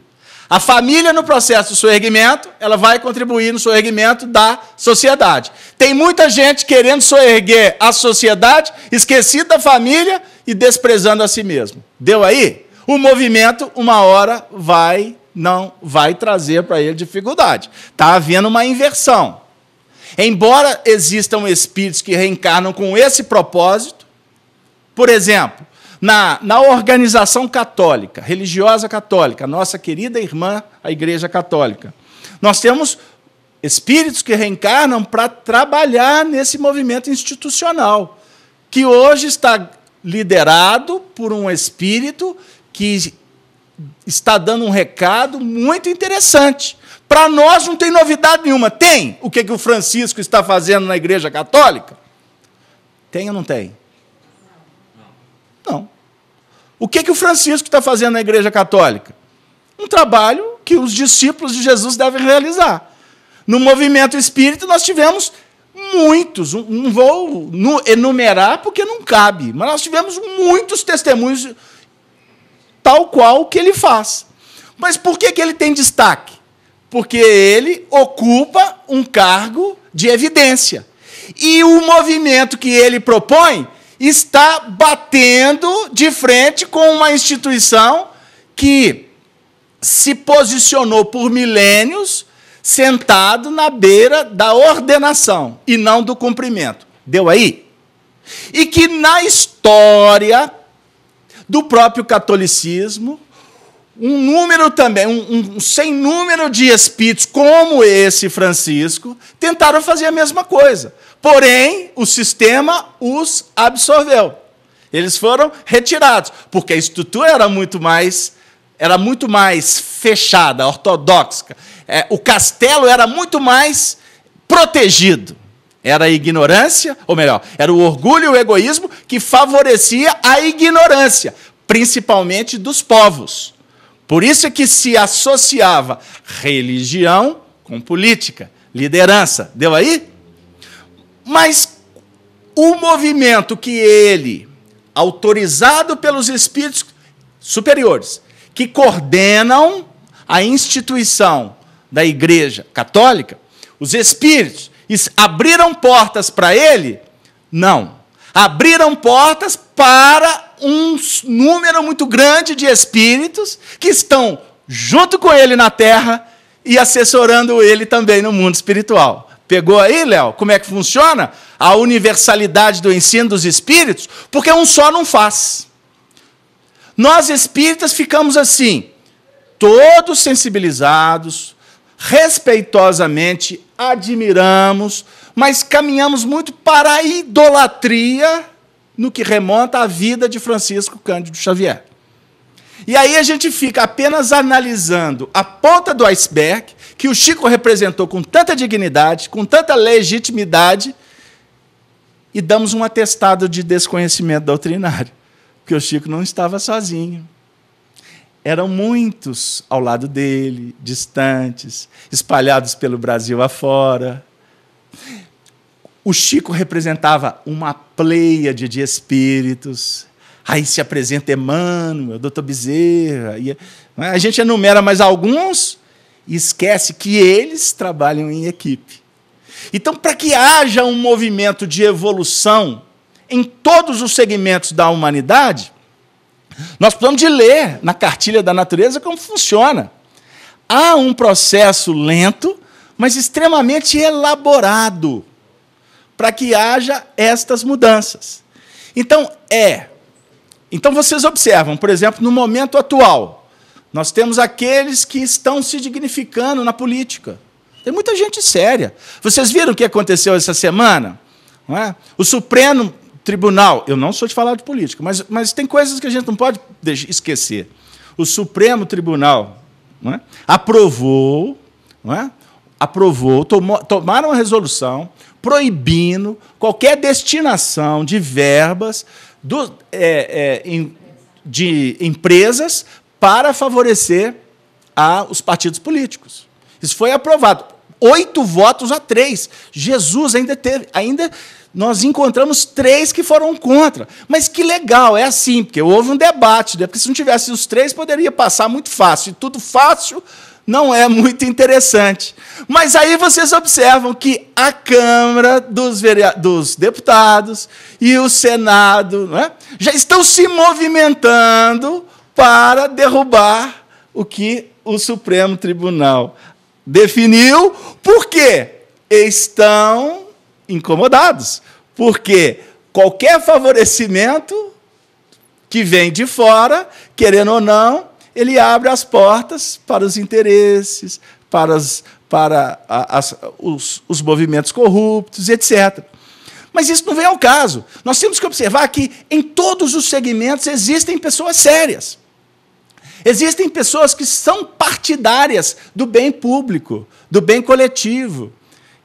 A família, no processo do seu erguimento, ela vai contribuir no seu erguimento da sociedade. Tem muita gente querendo soerguer a sociedade, esquecida da família e desprezando a si mesmo. Deu aí? O movimento, uma hora, vai não vai trazer para ele dificuldade. Está havendo uma inversão. Embora existam espíritos que reencarnam com esse propósito, por exemplo, na, na organização católica, religiosa católica, nossa querida irmã, a Igreja Católica. Nós temos espíritos que reencarnam para trabalhar nesse movimento institucional, que hoje está liderado por um espírito que está dando um recado muito interessante. Para nós não tem novidade nenhuma. Tem o que, que o Francisco está fazendo na Igreja Católica? Tem ou não tem? Não. O que, que o Francisco está fazendo na Igreja Católica? Um trabalho que os discípulos de Jesus devem realizar. No movimento espírita, nós tivemos muitos, não vou enumerar porque não cabe, mas nós tivemos muitos testemunhos tal qual que ele faz. Mas por que, que ele tem destaque? Porque ele ocupa um cargo de evidência. E o movimento que ele propõe está batendo de frente com uma instituição que se posicionou por milênios sentado na beira da ordenação e não do cumprimento. Deu aí? E que na história do próprio catolicismo um número também, um, um, sem número de espíritos como esse Francisco, tentaram fazer a mesma coisa. Porém, o sistema os absorveu. Eles foram retirados, porque a estrutura era muito mais era muito mais fechada, ortodoxa. É, o castelo era muito mais protegido. Era a ignorância, ou melhor, era o orgulho e o egoísmo que favorecia a ignorância, principalmente dos povos por isso é que se associava religião com política, liderança. Deu aí? Mas o movimento que ele, autorizado pelos espíritos superiores, que coordenam a instituição da Igreja Católica, os espíritos abriram portas para ele? Não. Abriram portas para um número muito grande de espíritos que estão junto com ele na terra e assessorando ele também no mundo espiritual. Pegou aí, Léo? Como é que funciona? A universalidade do ensino dos espíritos, porque um só não faz. Nós espíritas ficamos assim, todos sensibilizados, respeitosamente admiramos, mas caminhamos muito para a idolatria no que remonta à vida de Francisco Cândido Xavier. E aí a gente fica apenas analisando a ponta do iceberg, que o Chico representou com tanta dignidade, com tanta legitimidade, e damos um atestado de desconhecimento doutrinário, porque o Chico não estava sozinho. Eram muitos ao lado dele, distantes, espalhados pelo Brasil afora. O Chico representava uma pleiade de espíritos. Aí se apresenta Emmanuel, Doutor Bezerra. E a gente enumera mais alguns e esquece que eles trabalham em equipe. Então, para que haja um movimento de evolução em todos os segmentos da humanidade, nós precisamos de ler na cartilha da natureza como funciona. Há um processo lento, mas extremamente elaborado para que haja estas mudanças. Então, é. Então, vocês observam, por exemplo, no momento atual, nós temos aqueles que estão se dignificando na política. Tem muita gente séria. Vocês viram o que aconteceu essa semana? Não é? O Supremo Tribunal, eu não sou de falar de política, mas, mas tem coisas que a gente não pode esquecer. O Supremo Tribunal é? aprovou, é? aprovou, tomou, tomaram uma resolução proibindo qualquer destinação de verbas do, é, é, em, de empresas para favorecer a, os partidos políticos. Isso foi aprovado. Oito votos a três. Jesus ainda teve. Ainda nós encontramos três que foram contra. Mas que legal, é assim, porque houve um debate, né? porque se não tivesse os três, poderia passar muito fácil. E tudo fácil não é muito interessante. Mas aí vocês observam que a Câmara dos, dos Deputados e o Senado é? já estão se movimentando para derrubar o que o Supremo Tribunal definiu, porque estão incomodados, porque qualquer favorecimento que vem de fora, querendo ou não, ele abre as portas para os interesses, para, as, para as, os, os movimentos corruptos, etc. Mas isso não vem ao caso. Nós temos que observar que em todos os segmentos existem pessoas sérias. Existem pessoas que são partidárias do bem público, do bem coletivo.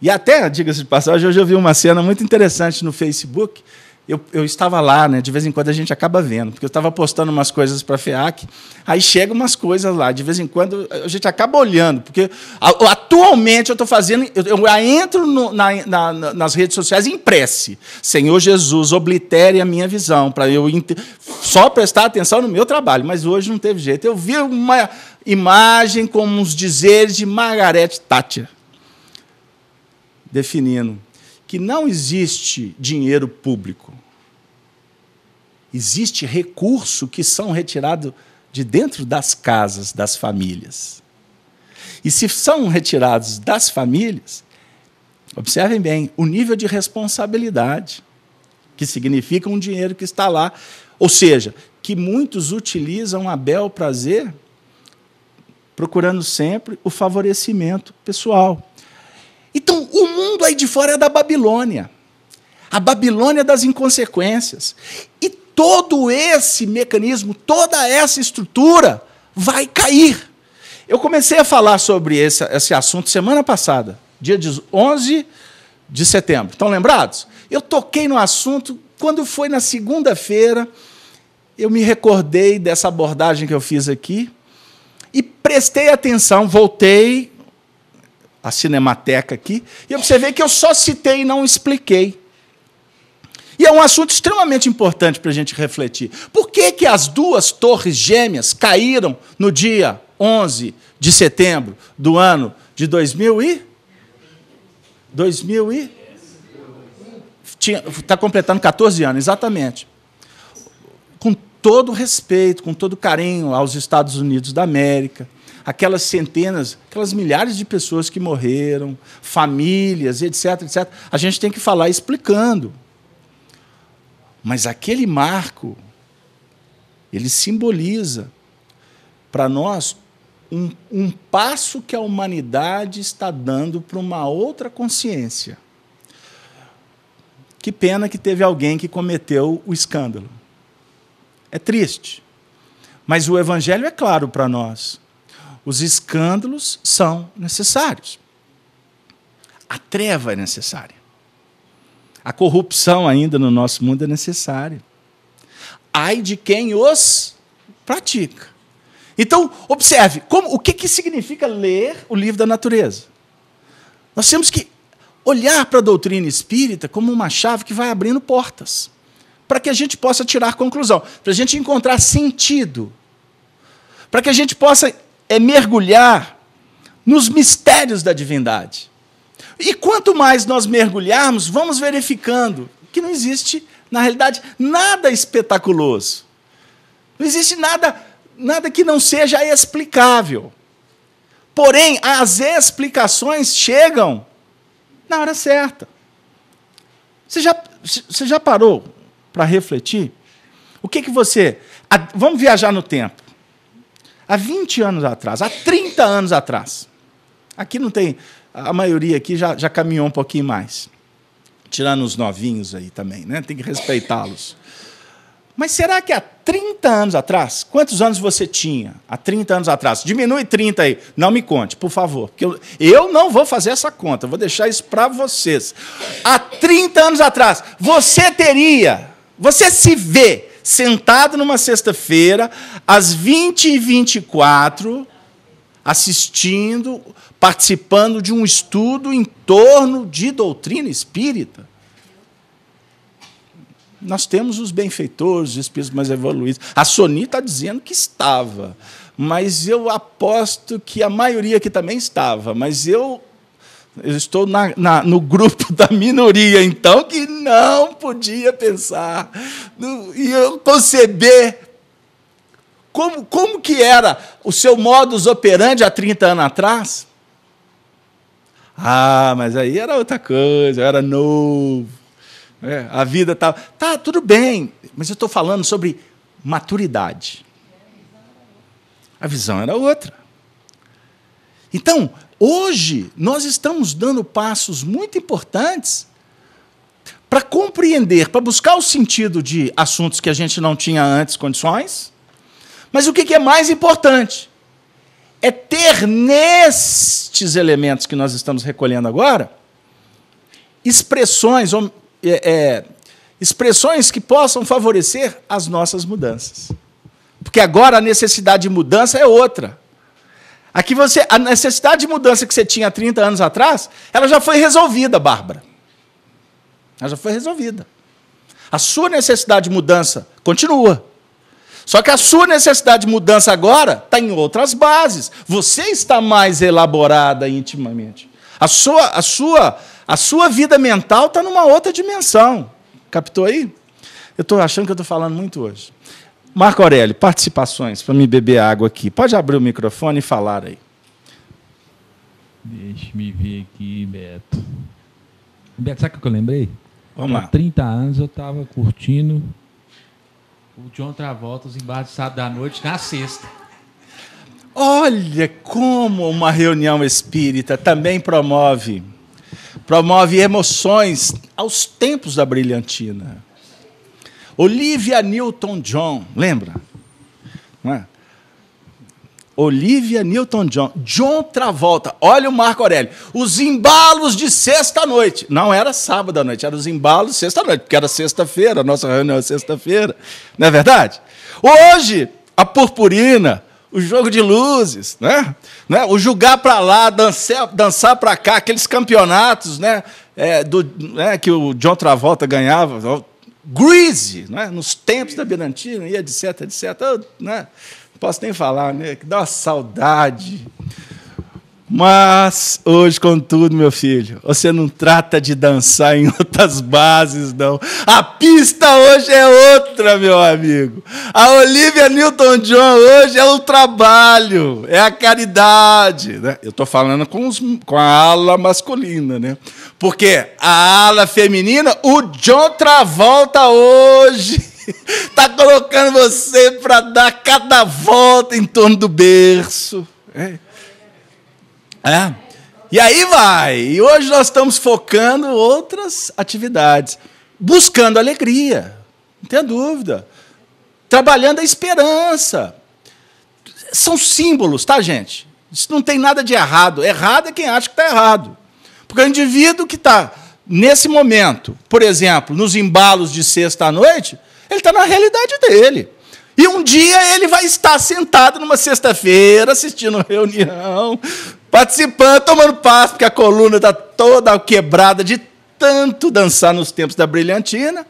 E até, diga-se de passagem, hoje eu vi uma cena muito interessante no Facebook eu, eu estava lá, né? De vez em quando a gente acaba vendo, porque eu estava postando umas coisas para a FEAC, aí chegam umas coisas lá, de vez em quando a gente acaba olhando, porque atualmente eu estou fazendo, eu, eu entro no, na, na, nas redes sociais em prece. Senhor Jesus, oblitere a minha visão, para eu só prestar atenção no meu trabalho, mas hoje não teve jeito. Eu vi uma imagem com uns dizeres de Margaret Thatcher definindo que não existe dinheiro público. Existe recurso que são retirados de dentro das casas das famílias. E se são retirados das famílias, observem bem o nível de responsabilidade, que significa um dinheiro que está lá, ou seja, que muitos utilizam a bel prazer, procurando sempre o favorecimento pessoal. Então, mundo aí de fora é da Babilônia. A Babilônia das inconsequências. E todo esse mecanismo, toda essa estrutura vai cair. Eu comecei a falar sobre esse, esse assunto semana passada, dia 11 de setembro. Estão lembrados? Eu toquei no assunto quando foi na segunda-feira. Eu me recordei dessa abordagem que eu fiz aqui e prestei atenção, voltei a Cinemateca aqui, e você vê que eu só citei e não expliquei. E é um assunto extremamente importante para a gente refletir. Por que, que as duas torres gêmeas caíram no dia 11 de setembro do ano de 2000 e... 2000 e... Está completando 14 anos, exatamente. Com todo respeito, com todo carinho aos Estados Unidos da América, aquelas centenas, aquelas milhares de pessoas que morreram, famílias, etc, etc. A gente tem que falar explicando. Mas aquele marco, ele simboliza para nós um, um, passo que a humanidade está dando para uma outra consciência. Que pena que teve alguém que cometeu o escândalo. É triste. Mas o Evangelho é claro para nós. Os escândalos são necessários. A treva é necessária. A corrupção ainda no nosso mundo é necessária. Ai de quem os pratica. Então, observe, como, o que, que significa ler o livro da natureza? Nós temos que olhar para a doutrina espírita como uma chave que vai abrindo portas, para que a gente possa tirar conclusão, para a gente encontrar sentido, para que a gente possa é mergulhar nos mistérios da divindade. E quanto mais nós mergulharmos, vamos verificando que não existe, na realidade, nada espetaculoso. Não existe nada, nada que não seja explicável. Porém, as explicações chegam na hora certa. Você já, você já parou para refletir? O que, que você. Vamos viajar no tempo há 20 anos atrás, há 30 anos atrás. Aqui não tem. A maioria aqui já, já caminhou um pouquinho mais. Tirando os novinhos aí também, né? Tem que respeitá-los. Mas será que há 30 anos atrás, quantos anos você tinha? Há 30 anos atrás. Diminui 30 aí. Não me conte, por favor. Porque eu, eu não vou fazer essa conta. Vou deixar isso para vocês. Há 30 anos atrás, você teria, você se vê sentado numa sexta-feira, às 20h24, assistindo, participando de um estudo em torno de doutrina espírita. Nós temos os benfeitores, os espíritos mais evoluídos. A Sony está dizendo que estava, mas eu aposto que a maioria aqui também estava, mas eu eu estou na, na, no grupo [laughs] da minoria, então, que não podia pensar. E eu conceber como, como que era o seu modus operandi há 30 anos atrás. Ah, mas aí era outra coisa, eu era novo. É, a vida estava. Tá, tudo bem, mas eu estou falando sobre maturidade. A visão era outra. Então, Hoje, nós estamos dando passos muito importantes para compreender, para buscar o sentido de assuntos que a gente não tinha antes condições. Mas o que é mais importante? É ter nestes elementos que nós estamos recolhendo agora expressões, é, é, expressões que possam favorecer as nossas mudanças. Porque agora a necessidade de mudança é outra. Aqui você, a necessidade de mudança que você tinha 30 anos atrás, ela já foi resolvida, Bárbara. Ela já foi resolvida. A sua necessidade de mudança continua. Só que a sua necessidade de mudança agora está em outras bases. Você está mais elaborada intimamente. A sua, a sua, a sua vida mental está numa outra dimensão. Captou aí? Eu estou achando que eu estou falando muito hoje. Marco Aurélio, participações para me beber água aqui. Pode abrir o microfone e falar aí. Deixa me ver aqui, Beto. Beto, sabe o que eu lembrei? Vamos Há lá. Há 30 anos eu estava curtindo o John Travolta, os embates de sábado da noite, na sexta. Olha como uma reunião espírita também promove promove emoções aos tempos da brilhantina. Olivia Newton-John, lembra? Não é? Olivia Newton-John, John Travolta, olha o Marco Aurélio, os embalos de sexta-noite, não era sábado à noite, era os embalos sexta-noite, porque era sexta-feira, nossa reunião é sexta-feira, não é verdade? Hoje, a purpurina, o jogo de luzes, né? O julgar para lá, dançar, dançar para cá, aqueles campeonatos, né? É, do, né? Que o John Travolta ganhava, Greasy, né? nos tempos da Benantina, e etc, etc. Eu, né? Não posso nem falar, né? Que dá uma saudade. Mas hoje, contudo, meu filho, você não trata de dançar em [laughs] outras bases, não. A pista hoje é outra, meu amigo. A Olivia Newton-John hoje é o trabalho, é a caridade. Né? Eu estou falando com, os, com a ala masculina, né? Porque a ala feminina, o John Travolta hoje está [laughs] colocando você para dar cada volta em torno do berço. É. É. E aí vai. E hoje nós estamos focando outras atividades, buscando alegria, não tenha dúvida. Trabalhando a esperança. São símbolos, tá, gente? Isso não tem nada de errado. Errado é quem acha que está errado. Porque o indivíduo que está nesse momento, por exemplo, nos embalos de sexta à noite, ele está na realidade dele. E um dia ele vai estar sentado numa sexta-feira assistindo [laughs] reunião, participando, tomando passo, porque a coluna está toda quebrada de tanto dançar nos tempos da brilhantina.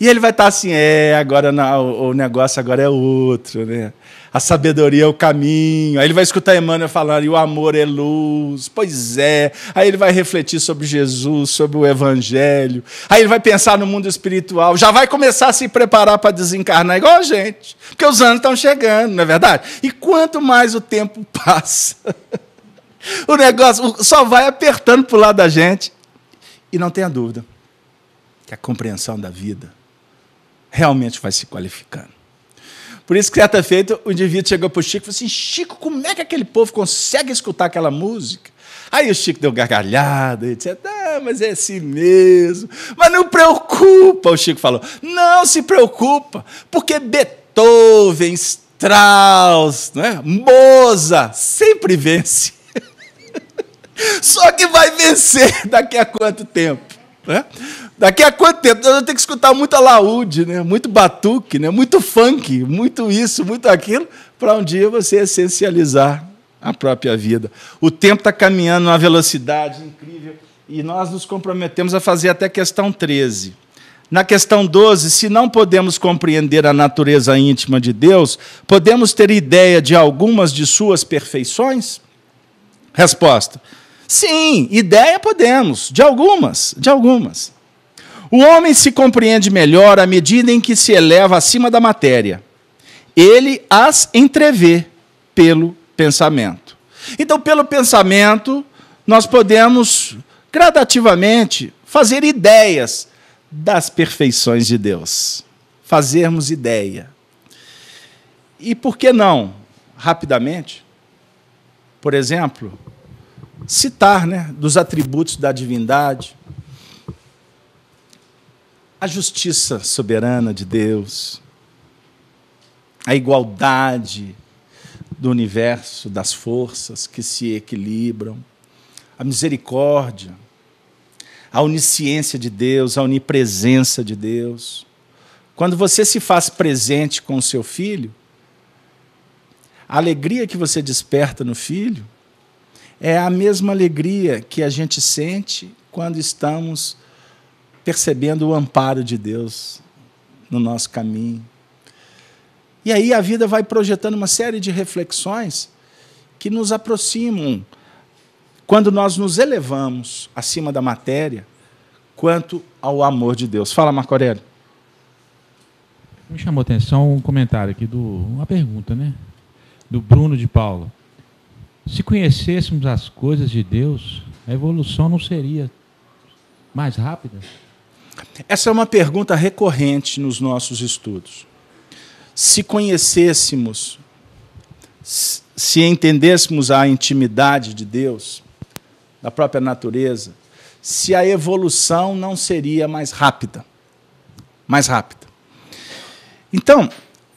E ele vai estar tá assim, é, agora não, o negócio agora é outro, né? A sabedoria é o caminho. Aí ele vai escutar Emmanuel falando, e o amor é luz. Pois é. Aí ele vai refletir sobre Jesus, sobre o Evangelho. Aí ele vai pensar no mundo espiritual. Já vai começar a se preparar para desencarnar, igual a gente. Porque os anos estão chegando, não é verdade? E quanto mais o tempo [laughs] passa. O negócio só vai apertando para o lado da gente. E não tenha dúvida que a compreensão da vida realmente vai se qualificando. Por isso que, certa feita, o indivíduo chegou para o Chico e falou assim: Chico, como é que aquele povo consegue escutar aquela música? Aí o Chico deu gargalhada e disse: Ah, mas é assim mesmo. Mas não preocupa, o Chico falou. Não se preocupa, porque Beethoven, Strauss, é? Moza sempre vence. Só que vai vencer [laughs] daqui a quanto tempo? Né? Daqui a quanto tempo? Nós vamos ter que escutar muito alaúde, né? muito batuque, né? muito funk, muito isso, muito aquilo, para um dia você essencializar a própria vida. O tempo está caminhando numa velocidade incrível e nós nos comprometemos a fazer até questão 13. Na questão 12, se não podemos compreender a natureza íntima de Deus, podemos ter ideia de algumas de suas perfeições? Resposta: Sim, ideia podemos, de algumas, de algumas. O homem se compreende melhor à medida em que se eleva acima da matéria. Ele as entrevê pelo pensamento. Então, pelo pensamento, nós podemos gradativamente fazer ideias das perfeições de Deus. Fazermos ideia. E por que não, rapidamente? Por exemplo, citar né, dos atributos da divindade, a justiça soberana de Deus, a igualdade do universo, das forças que se equilibram, a misericórdia, a onisciência de Deus, a onipresença de Deus. Quando você se faz presente com o seu filho, a alegria que você desperta no filho é a mesma alegria que a gente sente quando estamos percebendo o amparo de Deus no nosso caminho. E aí a vida vai projetando uma série de reflexões que nos aproximam quando nós nos elevamos acima da matéria quanto ao amor de Deus. Fala, Marco Aurélio. Me chamou a atenção um comentário aqui do uma pergunta, né? Do Bruno de Paula. Se conhecêssemos as coisas de Deus, a evolução não seria mais rápida? Essa é uma pergunta recorrente nos nossos estudos. Se conhecêssemos, se entendêssemos a intimidade de Deus, da própria natureza, se a evolução não seria mais rápida. Mais rápida. Então,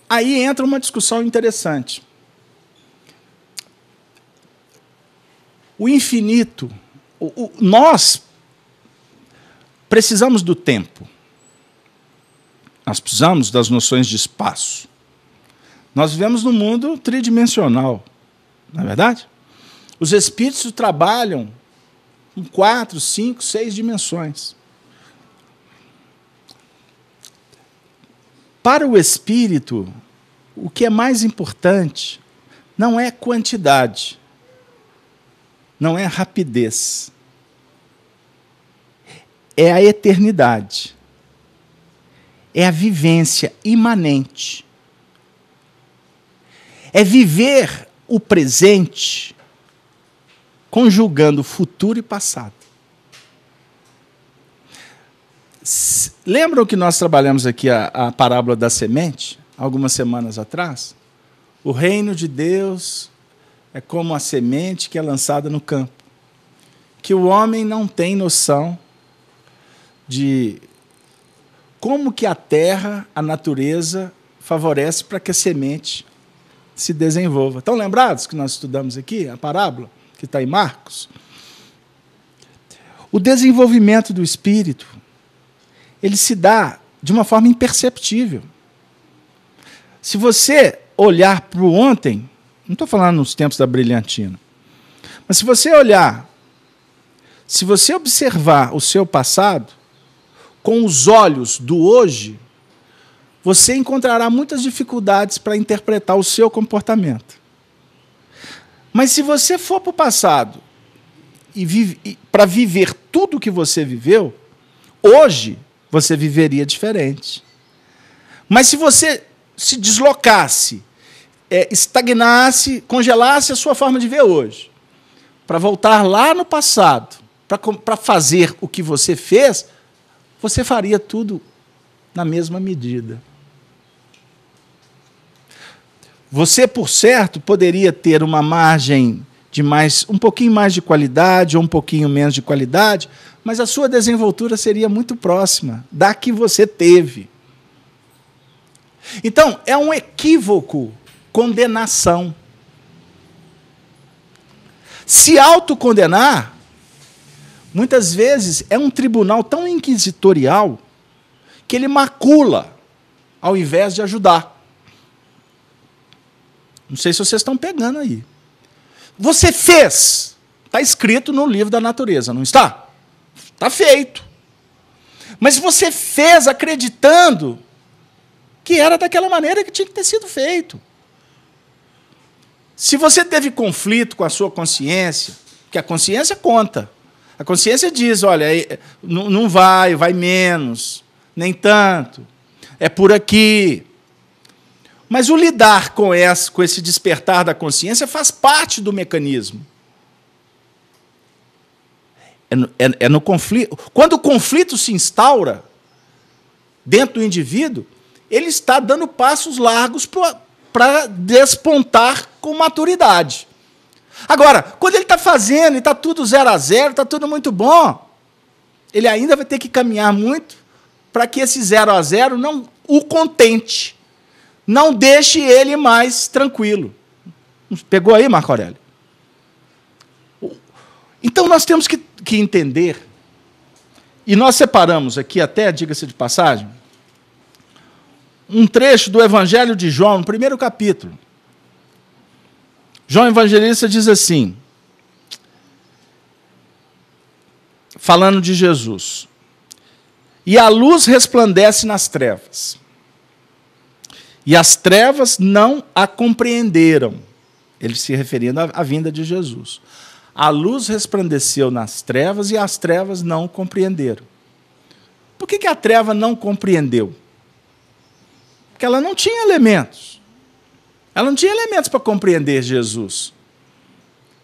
aí entra uma discussão interessante. o infinito. O, o, nós precisamos do tempo. Nós precisamos das noções de espaço. Nós vivemos num mundo tridimensional, não é verdade? Os espíritos trabalham em quatro, cinco, seis dimensões. Para o espírito, o que é mais importante não é quantidade, não é a rapidez, é a eternidade, é a vivência imanente, é viver o presente conjugando futuro e passado. Lembram que nós trabalhamos aqui a, a parábola da semente, algumas semanas atrás? O reino de Deus é como a semente que é lançada no campo. Que o homem não tem noção de como que a terra, a natureza, favorece para que a semente se desenvolva. Estão lembrados que nós estudamos aqui a parábola que está em Marcos? O desenvolvimento do espírito ele se dá de uma forma imperceptível. Se você olhar para o ontem, não estou falando nos tempos da brilhantina. Mas se você olhar, se você observar o seu passado com os olhos do hoje, você encontrará muitas dificuldades para interpretar o seu comportamento. Mas se você for para o passado e, vive, e para viver tudo o que você viveu, hoje você viveria diferente. Mas se você se deslocasse é, estagnasse, congelasse a sua forma de ver hoje, para voltar lá no passado, para fazer o que você fez, você faria tudo na mesma medida. Você, por certo, poderia ter uma margem de mais, um pouquinho mais de qualidade ou um pouquinho menos de qualidade, mas a sua desenvoltura seria muito próxima da que você teve. Então, é um equívoco condenação. Se autocondenar, muitas vezes é um tribunal tão inquisitorial que ele macula ao invés de ajudar. Não sei se vocês estão pegando aí. Você fez. Está escrito no livro da natureza, não está? Está feito. Mas você fez acreditando que era daquela maneira que tinha que ter sido feito. Se você teve conflito com a sua consciência, que a consciência conta. A consciência diz, olha, é, não vai, vai menos, nem tanto. É por aqui. Mas o lidar com esse, despertar da consciência faz parte do mecanismo. É no, é, é no conflito. Quando o conflito se instaura dentro do indivíduo, ele está dando passos largos para para despontar com maturidade. Agora, quando ele está fazendo e está tudo zero a zero, está tudo muito bom, ele ainda vai ter que caminhar muito para que esse zero a zero não o contente, não deixe ele mais tranquilo. Pegou aí, Marco Aurélio? Então nós temos que, que entender, e nós separamos aqui até, diga-se de passagem, um trecho do Evangelho de João, no primeiro capítulo. João Evangelista diz assim, falando de Jesus: E a luz resplandece nas trevas, e as trevas não a compreenderam. Ele se referindo à vinda de Jesus. A luz resplandeceu nas trevas e as trevas não compreenderam. Por que, que a treva não compreendeu? que ela não tinha elementos. Ela não tinha elementos para compreender Jesus.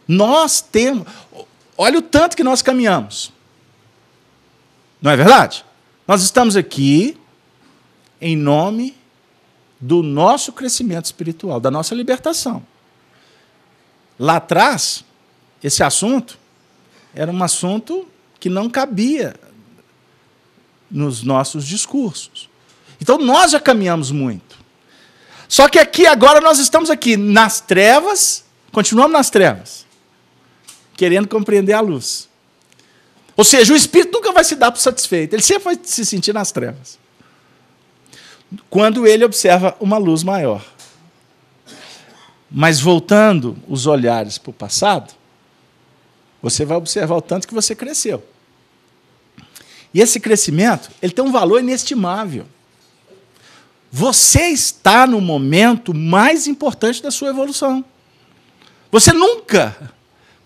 Nós temos. Olha o tanto que nós caminhamos. Não é verdade? Nós estamos aqui em nome do nosso crescimento espiritual, da nossa libertação. Lá atrás, esse assunto era um assunto que não cabia nos nossos discursos. Então nós já caminhamos muito. Só que aqui agora nós estamos aqui nas trevas, continuamos nas trevas, querendo compreender a luz. Ou seja, o espírito nunca vai se dar por satisfeito, ele sempre vai se sentir nas trevas. Quando ele observa uma luz maior. Mas voltando os olhares para o passado, você vai observar o tanto que você cresceu. E esse crescimento, ele tem um valor inestimável. Você está no momento mais importante da sua evolução. Você nunca.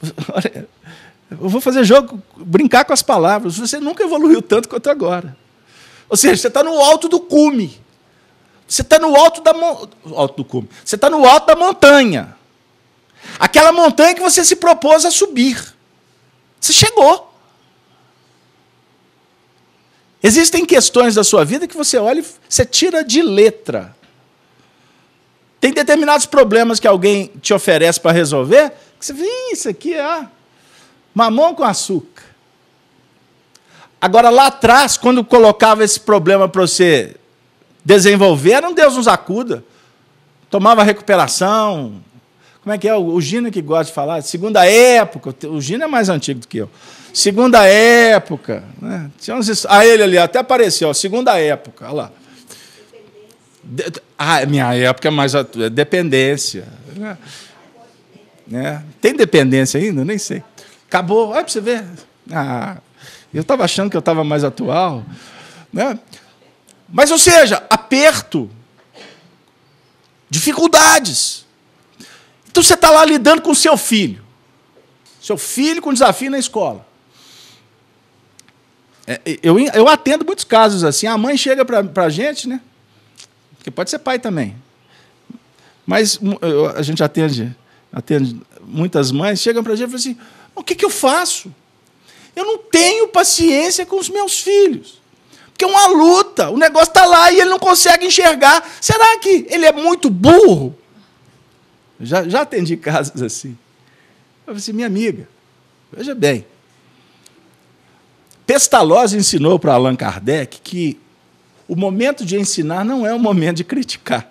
[laughs] Olha, eu vou fazer jogo, brincar com as palavras. Você nunca evoluiu tanto quanto agora. Ou seja, você está no alto do cume. Você está no alto da alto do cume. Você está no alto da montanha. Aquela montanha que você se propôs a subir. Você chegou. Existem questões da sua vida que você olha e você tira de letra. Tem determinados problemas que alguém te oferece para resolver, que você vê, isso aqui é ah, mamão com açúcar. Agora, lá atrás, quando colocava esse problema para você desenvolver, era um Deus nos acuda. Tomava recuperação, como é que é? O Gino que gosta de falar, segunda época. O Gino é mais antigo do que eu. Segunda época. Né? Tinha uns, a ah, ele ali, até apareceu, segunda época. Olha lá. De, ah, minha época é mais é dependência. Né? né? Tem dependência ainda? Nem sei. Acabou. Olha para você ver. Ah, eu estava achando que eu estava mais atual. Né? Mas, ou seja, aperto, dificuldades. Então você está lá lidando com seu filho. Seu filho com desafio na escola. É, eu, eu atendo muitos casos assim. A mãe chega para a gente, né? Porque pode ser pai também. Mas eu, a gente atende, atende muitas mães, chegam para a gente e falam assim: o que, que eu faço? Eu não tenho paciência com os meus filhos. Porque é uma luta. O negócio está lá e ele não consegue enxergar. Será que ele é muito burro? Já, já atendi casos assim. Eu falei assim, minha amiga, veja bem. Pestalozzi ensinou para Allan Kardec que o momento de ensinar não é o momento de criticar.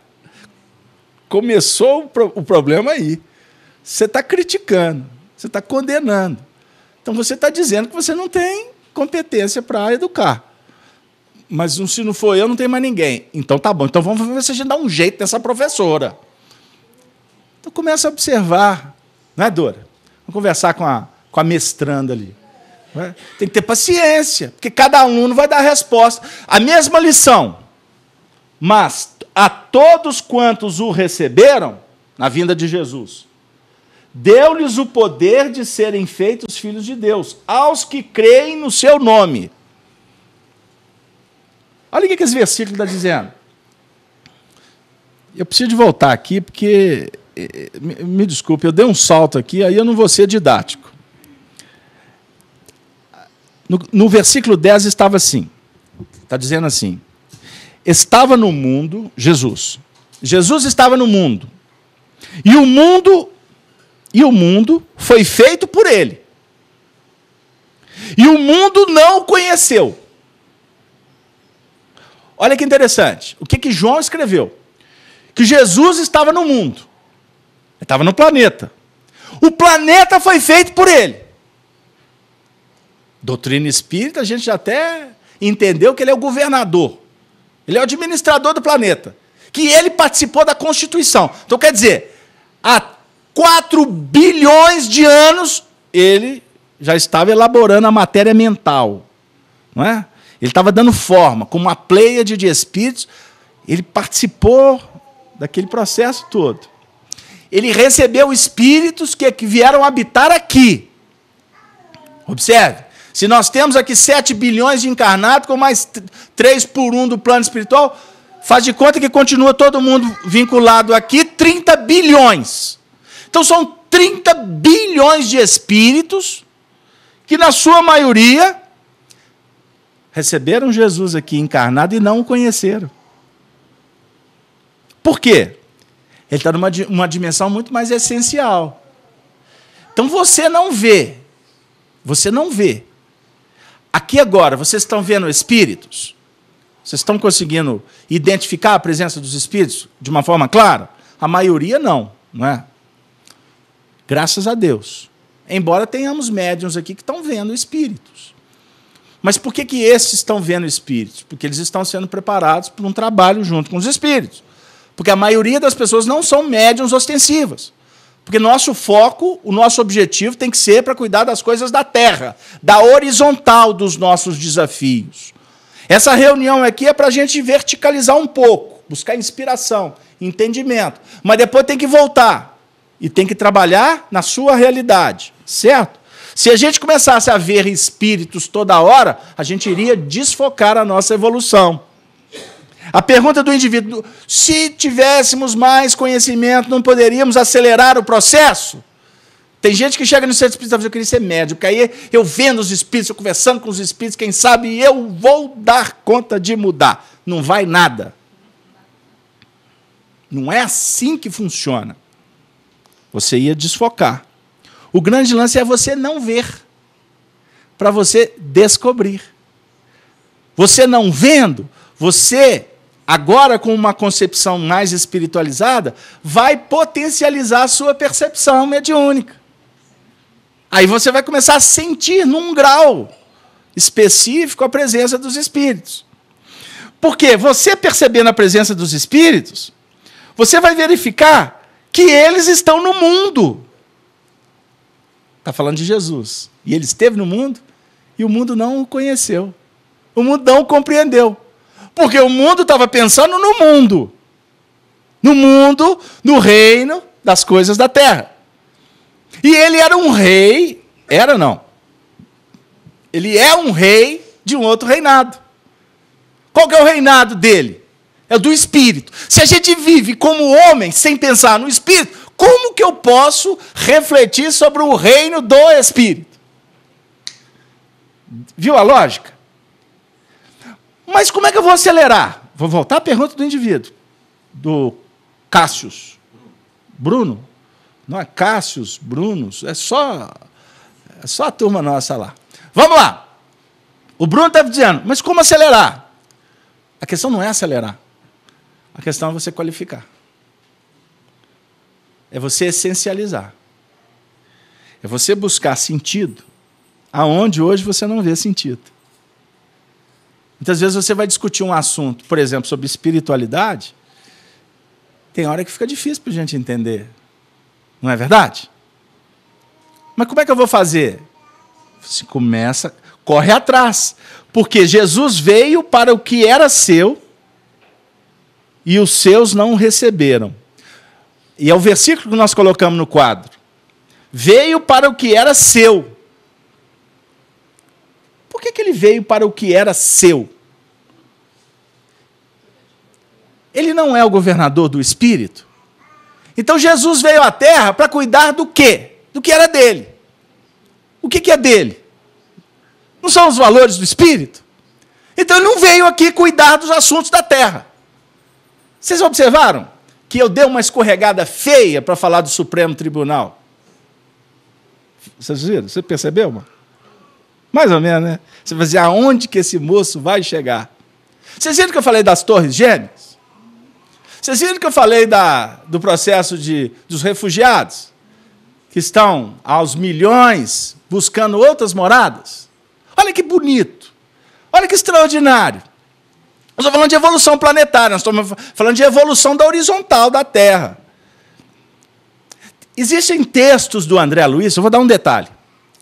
Começou o, pro, o problema aí. Você está criticando, você está condenando. Então você está dizendo que você não tem competência para educar. Mas se não for eu, não tem mais ninguém. Então tá bom. Então vamos ver se a gente dá um jeito nessa professora. Então começa a observar, não é, Dora? Vamos conversar com a, com a mestranda ali. É? Tem que ter paciência, porque cada aluno vai dar a resposta. A mesma lição, mas a todos quantos o receberam, na vinda de Jesus, deu-lhes o poder de serem feitos filhos de Deus, aos que creem no seu nome. Olha o que esse versículo está dizendo. Eu preciso de voltar aqui, porque é, é, me, me desculpe, eu dei um salto aqui, aí eu não vou ser didático. No, no versículo 10 estava assim: está dizendo assim. Estava no mundo Jesus. Jesus estava no mundo. E o mundo e o mundo foi feito por ele. E o mundo não o conheceu. Olha que interessante. O que, que João escreveu? Que Jesus estava no mundo estava no planeta. O planeta foi feito por ele. Doutrina espírita, a gente já até entendeu que ele é o governador. Ele é o administrador do planeta. Que ele participou da Constituição. Então, quer dizer, há 4 bilhões de anos ele já estava elaborando a matéria mental. Não é? Ele estava dando forma, com uma pleia de espíritos. Ele participou daquele processo todo ele recebeu espíritos que, vieram habitar aqui. Observe. Se nós temos aqui 7 bilhões de encarnados, com mais 3 por 1 do plano espiritual, faz de conta que continua todo mundo vinculado aqui, 30 bilhões. Então são 30 bilhões de espíritos que, na sua maioria, receberam Jesus aqui encarnado e não o conheceram. Por quê? Ele está numa uma dimensão muito mais essencial. Então você não vê. Você não vê. Aqui agora, vocês estão vendo espíritos? Vocês estão conseguindo identificar a presença dos espíritos de uma forma clara? A maioria não, não é? Graças a Deus. Embora tenhamos médiums aqui que estão vendo espíritos. Mas por que, que esses estão vendo espíritos? Porque eles estão sendo preparados para um trabalho junto com os espíritos. Porque a maioria das pessoas não são médiums ostensivas. Porque nosso foco, o nosso objetivo tem que ser para cuidar das coisas da terra, da horizontal dos nossos desafios. Essa reunião aqui é para a gente verticalizar um pouco, buscar inspiração, entendimento. Mas depois tem que voltar e tem que trabalhar na sua realidade, certo? Se a gente começasse a ver espíritos toda hora, a gente iria desfocar a nossa evolução. A pergunta do indivíduo: se tivéssemos mais conhecimento, não poderíamos acelerar o processo? Tem gente que chega no centro espírita e fala, eu queria ser médico, porque aí eu vendo os espíritos, eu conversando com os espíritos, quem sabe eu vou dar conta de mudar. Não vai nada. Não é assim que funciona. Você ia desfocar. O grande lance é você não ver, para você descobrir. Você não vendo, você agora com uma concepção mais espiritualizada, vai potencializar a sua percepção mediúnica. Aí você vai começar a sentir num grau específico a presença dos espíritos. Porque você percebendo a presença dos espíritos, você vai verificar que eles estão no mundo. Está falando de Jesus. E ele esteve no mundo e o mundo não o conheceu. O mundo não o compreendeu. Porque o mundo estava pensando no mundo. No mundo, no reino das coisas da terra. E ele era um rei, era não. Ele é um rei de um outro reinado. Qual que é o reinado dele? É do espírito. Se a gente vive como homem sem pensar no espírito, como que eu posso refletir sobre o reino do espírito? Viu a lógica? Mas como é que eu vou acelerar? Vou voltar à pergunta do indivíduo, do Cássius. Bruno? Não é Cássius, Brunos, é só, é só a turma nossa lá. Vamos lá! O Bruno estava tá dizendo, mas como acelerar? A questão não é acelerar. A questão é você qualificar. É você essencializar. É você buscar sentido aonde hoje você não vê sentido. Muitas vezes você vai discutir um assunto, por exemplo, sobre espiritualidade, tem hora que fica difícil para a gente entender. Não é verdade? Mas como é que eu vou fazer? Você começa, corre atrás. Porque Jesus veio para o que era seu e os seus não receberam. E é o versículo que nós colocamos no quadro. Veio para o que era seu por que, que ele veio para o que era seu? Ele não é o governador do espírito? Então Jesus veio à terra para cuidar do quê? Do que era dele. O que, que é dele? Não são os valores do espírito? Então ele não veio aqui cuidar dos assuntos da terra. Vocês observaram que eu dei uma escorregada feia para falar do Supremo Tribunal? Vocês viram? Você percebeu, mano? Mais ou menos, né? Você vai dizer, aonde que esse moço vai chegar? Vocês viram que eu falei das torres gêmeas? Vocês viram que eu falei da, do processo de, dos refugiados? Que estão aos milhões buscando outras moradas? Olha que bonito! Olha que extraordinário! Nós estamos falando de evolução planetária, nós estamos falando de evolução da horizontal da Terra. Existem textos do André Luiz, eu vou dar um detalhe.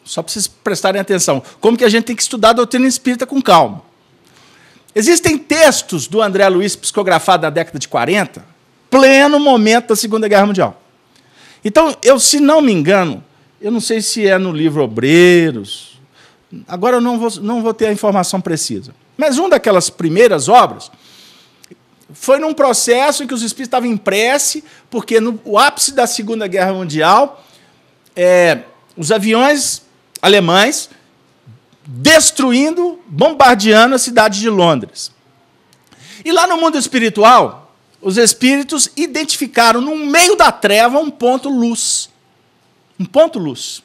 Só para vocês prestarem atenção. Como que a gente tem que estudar a doutrina espírita com calma. Existem textos do André Luiz psicografado na década de 40, pleno momento da Segunda Guerra Mundial. Então, eu, se não me engano, eu não sei se é no livro Obreiros, agora eu não vou, não vou ter a informação precisa. Mas uma daquelas primeiras obras foi num processo em que os espíritos estavam em prece, porque no ápice da Segunda Guerra Mundial, é, os aviões alemães destruindo, bombardeando a cidade de Londres. E lá no mundo espiritual, os espíritos identificaram no meio da treva um ponto luz. Um ponto luz.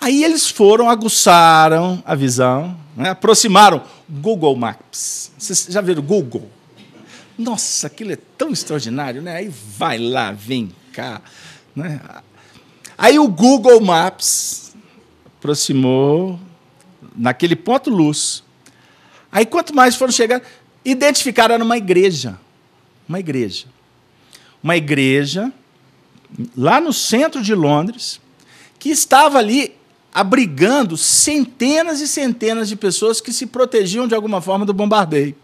Aí eles foram, aguçaram a visão, né? aproximaram Google Maps. Vocês já viram Google? Nossa, aquilo é tão extraordinário, né? Aí vai lá, vem cá. Né? Aí o Google Maps aproximou, naquele ponto luz. Aí quanto mais foram chegando, identificaram uma igreja, uma igreja, uma igreja lá no centro de Londres que estava ali abrigando centenas e centenas de pessoas que se protegiam de alguma forma do bombardeio.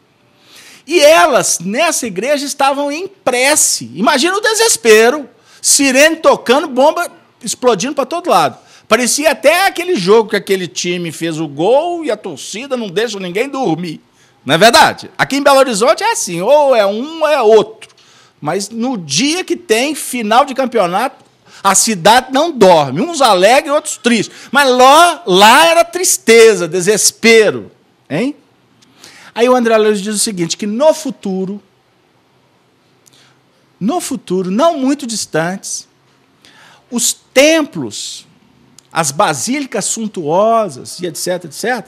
E elas nessa igreja estavam em prece. Imagina o desespero, sirene tocando, bomba explodindo para todo lado. Parecia até aquele jogo que aquele time fez o gol e a torcida não deixa ninguém dormir. Não é verdade? Aqui em Belo Horizonte é assim, ou é um ou é outro. Mas no dia que tem final de campeonato, a cidade não dorme. Uns alegres, outros tristes. Mas lá, lá era tristeza, desespero. Hein? Aí o André Luiz diz o seguinte: que no futuro, no futuro, não muito distantes, os templos as basílicas suntuosas e etc, etc,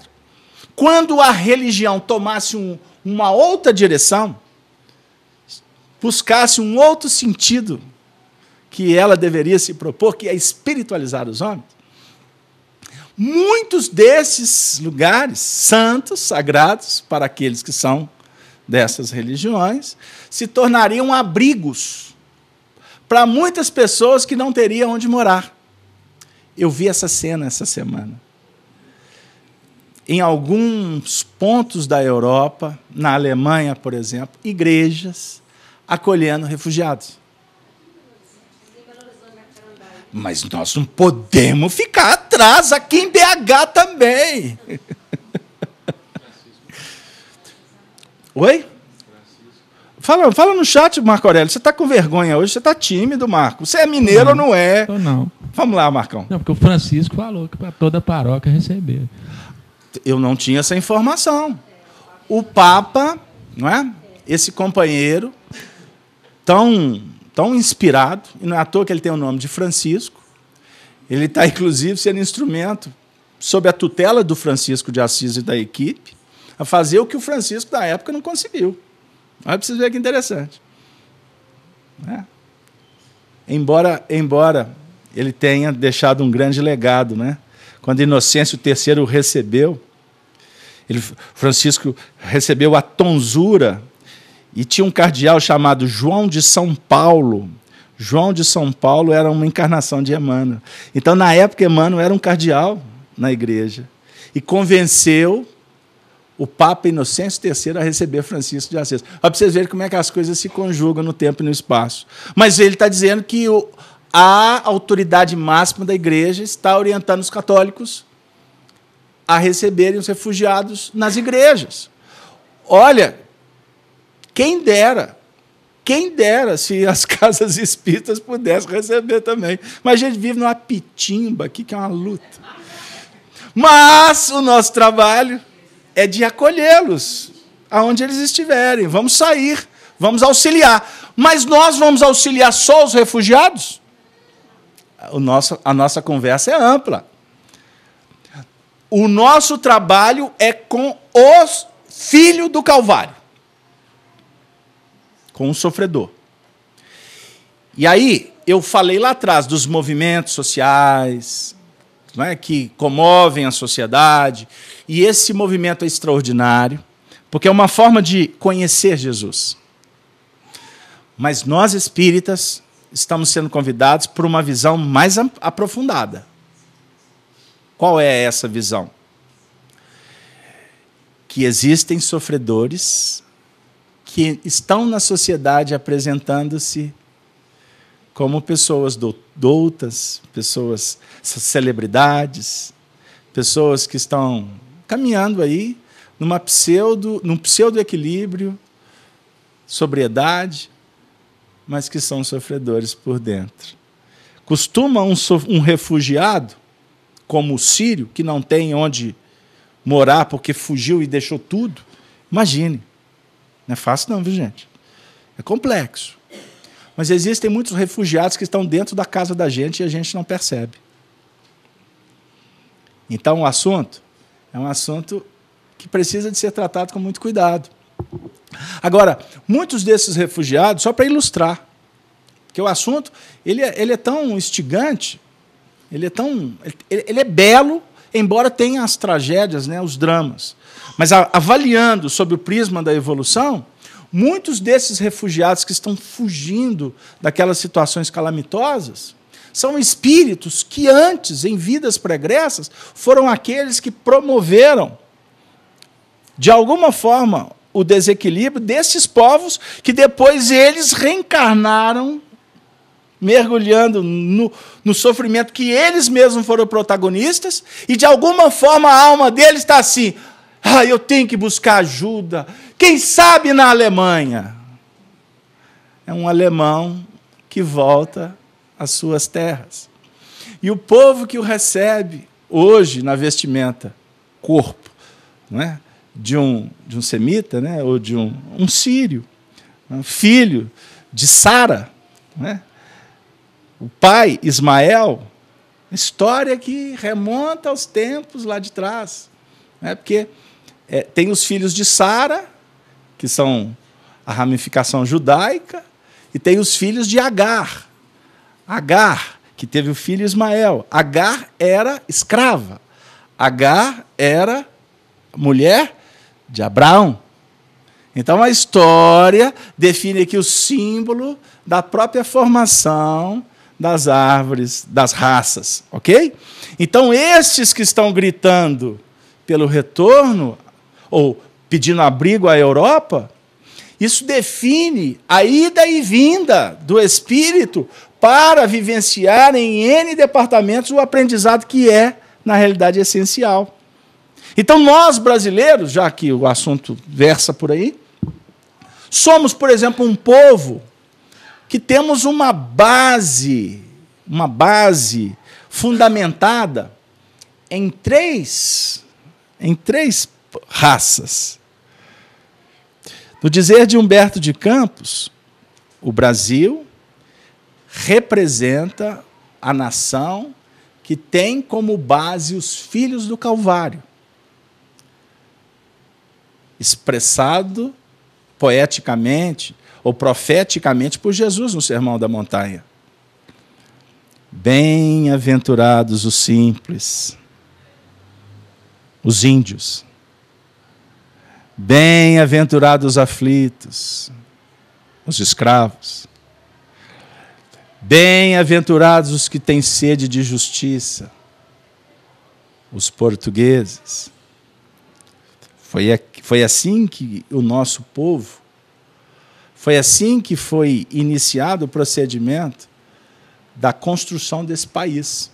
quando a religião tomasse um, uma outra direção, buscasse um outro sentido que ela deveria se propor, que é espiritualizar os homens, muitos desses lugares santos, sagrados, para aqueles que são dessas religiões, se tornariam abrigos para muitas pessoas que não teriam onde morar. Eu vi essa cena essa semana. Em alguns pontos da Europa, na Alemanha, por exemplo, igrejas acolhendo refugiados. Mas nós não podemos ficar atrás aqui em BH também. [laughs] Oi? Fala, fala no chat, Marco Aurélio. Você está com vergonha hoje? Você está tímido, Marco? Você é mineiro não, ou não é? Eu não. Vamos lá, Marcão. Não, porque o Francisco falou que para toda paróquia receber. Eu não tinha essa informação. O Papa, não é? Esse companheiro tão tão inspirado, e não é à toa que ele tem o nome de Francisco. Ele está, inclusive, sendo instrumento, sob a tutela do Francisco de Assis e da equipe, a fazer o que o Francisco da época não conseguiu. Mas para vocês que interessante. Né? Embora, embora ele tenha deixado um grande legado, né? Quando Inocêncio III o recebeu, ele, Francisco recebeu a tonsura e tinha um cardeal chamado João de São Paulo. João de São Paulo era uma encarnação de Emmanuel. Então, na época, Emmanuel era um cardeal na igreja e convenceu o Papa Inocêncio III a receber Francisco de Assis. Para vocês verem como é que as coisas se conjugam no tempo e no espaço. Mas ele está dizendo que o, a autoridade máxima da igreja está orientando os católicos a receberem os refugiados nas igrejas. Olha, quem dera, quem dera se as [laughs] casas espíritas pudessem receber também. Mas a gente vive numa pitimba aqui que é uma luta. Mas o nosso trabalho é de acolhê-los aonde eles estiverem. Vamos sair, vamos auxiliar. Mas nós vamos auxiliar só os refugiados? O nosso, a nossa conversa é ampla. O nosso trabalho é com os filhos do Calvário com o sofredor. E aí, eu falei lá atrás dos movimentos sociais, não é? Né, que comovem a sociedade. E esse movimento é extraordinário, porque é uma forma de conhecer Jesus. Mas nós espíritas estamos sendo convidados por uma visão mais aprofundada. Qual é essa visão? Que existem sofredores que estão na sociedade apresentando-se como pessoas doutas, pessoas celebridades, pessoas que estão caminhando aí numa pseudo, num pseudo equilíbrio, sobriedade, mas que são sofredores por dentro. Costuma um, um refugiado, como o sírio, que não tem onde morar porque fugiu e deixou tudo, imagine. Não é fácil não, viu gente? É complexo. Mas existem muitos refugiados que estão dentro da casa da gente e a gente não percebe. Então, o assunto é um assunto que precisa de ser tratado com muito cuidado. Agora, muitos desses refugiados, só para ilustrar, que o assunto ele é, ele é tão instigante, ele é tão ele, ele, é belo, embora tenha as tragédias, né, os dramas. Mas avaliando sob o prisma da evolução, Muitos desses refugiados que estão fugindo daquelas situações calamitosas são espíritos que antes, em vidas pregressas, foram aqueles que promoveram, de alguma forma, o desequilíbrio desses povos que depois eles reencarnaram mergulhando no, no, sofrimento que eles mesmos foram protagonistas, e de alguma forma a alma deles está assim: ah, eu tenho que buscar ajuda, quem sabe na Alemanha? É um alemão que volta às suas terras. E o povo que o recebe hoje na vestimenta, corpo, não é? de, um, de um semita, né? ou de um, um sírio, um filho de Sara, né? o pai Ismael, história que remonta aos tempos lá de trás. Né? Porque é, tem os filhos de Sara, que são a ramificação judaica, e tem os filhos de Agar. Agar, que teve o filho Ismael. Agar era escrava. Agar era mulher de Abraão. Então a história define aqui o símbolo da própria formação das árvores, das raças, ok? Então estes que estão gritando pelo retorno ou pedindo abrigo à Europa, isso define a ida e vinda do espírito para vivenciar em N departamentos o aprendizado que é, na realidade, essencial. Então, nós brasileiros, já que o assunto versa por aí, somos, por exemplo, um povo que temos uma base, uma base fundamentada em três, em três raças. No dizer de Humberto de Campos, o Brasil representa a nação que tem como base os filhos do Calvário, expressado poeticamente ou profeticamente por Jesus no Sermão da Montanha. Bem-aventurados os simples, os índios. Bem-aventurados aflitos, os escravos. Bem-aventurados os que têm sede de justiça, os portugueses. Foi, foi assim que o nosso povo, foi assim que foi iniciado o procedimento da construção desse país.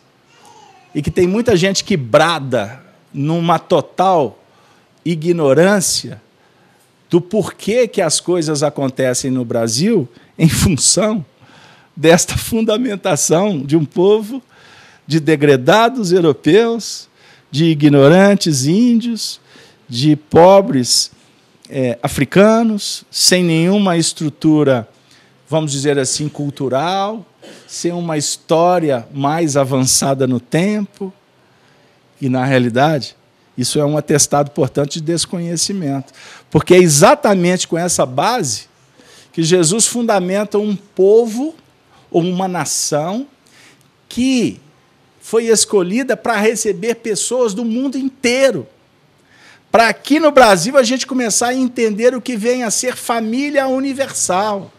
E que tem muita gente que brada numa total ignorância do porquê que as coisas acontecem no Brasil em função desta fundamentação de um povo de degredados europeus, de ignorantes índios, de pobres é, africanos, sem nenhuma estrutura, vamos dizer assim, cultural, sem uma história mais avançada no tempo. E, na realidade, isso é um atestado, portanto, de desconhecimento. Porque é exatamente com essa base que Jesus fundamenta um povo ou uma nação que foi escolhida para receber pessoas do mundo inteiro. Para aqui no Brasil a gente começar a entender o que vem a ser família universal.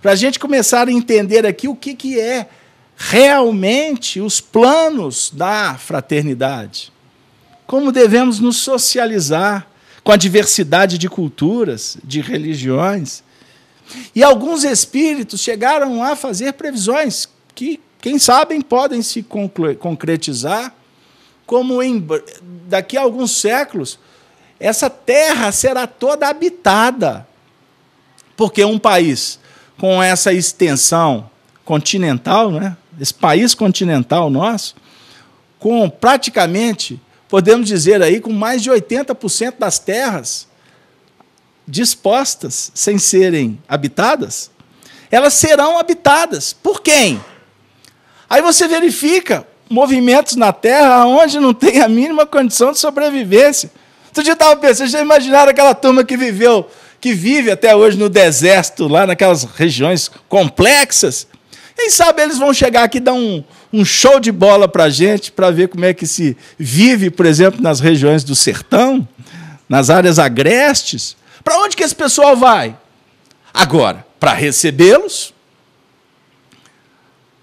Para a gente começar a entender aqui o que, que é realmente os planos da fraternidade como devemos nos socializar com a diversidade de culturas, de religiões. E alguns espíritos chegaram a fazer previsões que, quem sabe, podem se concretizar, como em, daqui a alguns séculos essa terra será toda habitada. Porque um país com essa extensão continental, né? esse país continental nosso, com praticamente podemos dizer aí, com mais de 80% das terras dispostas sem serem habitadas, elas serão habitadas. Por quem? Aí você verifica movimentos na terra onde não tem a mínima condição de sobrevivência. Outro dia eu estava pensando, já imaginaram aquela turma que viveu, que vive até hoje no deserto, lá naquelas regiões complexas? Quem sabe eles vão chegar aqui e dar um, um show de bola para a gente, para ver como é que se vive, por exemplo, nas regiões do sertão, nas áreas agrestes. Para onde que esse pessoal vai? Agora, para recebê-los,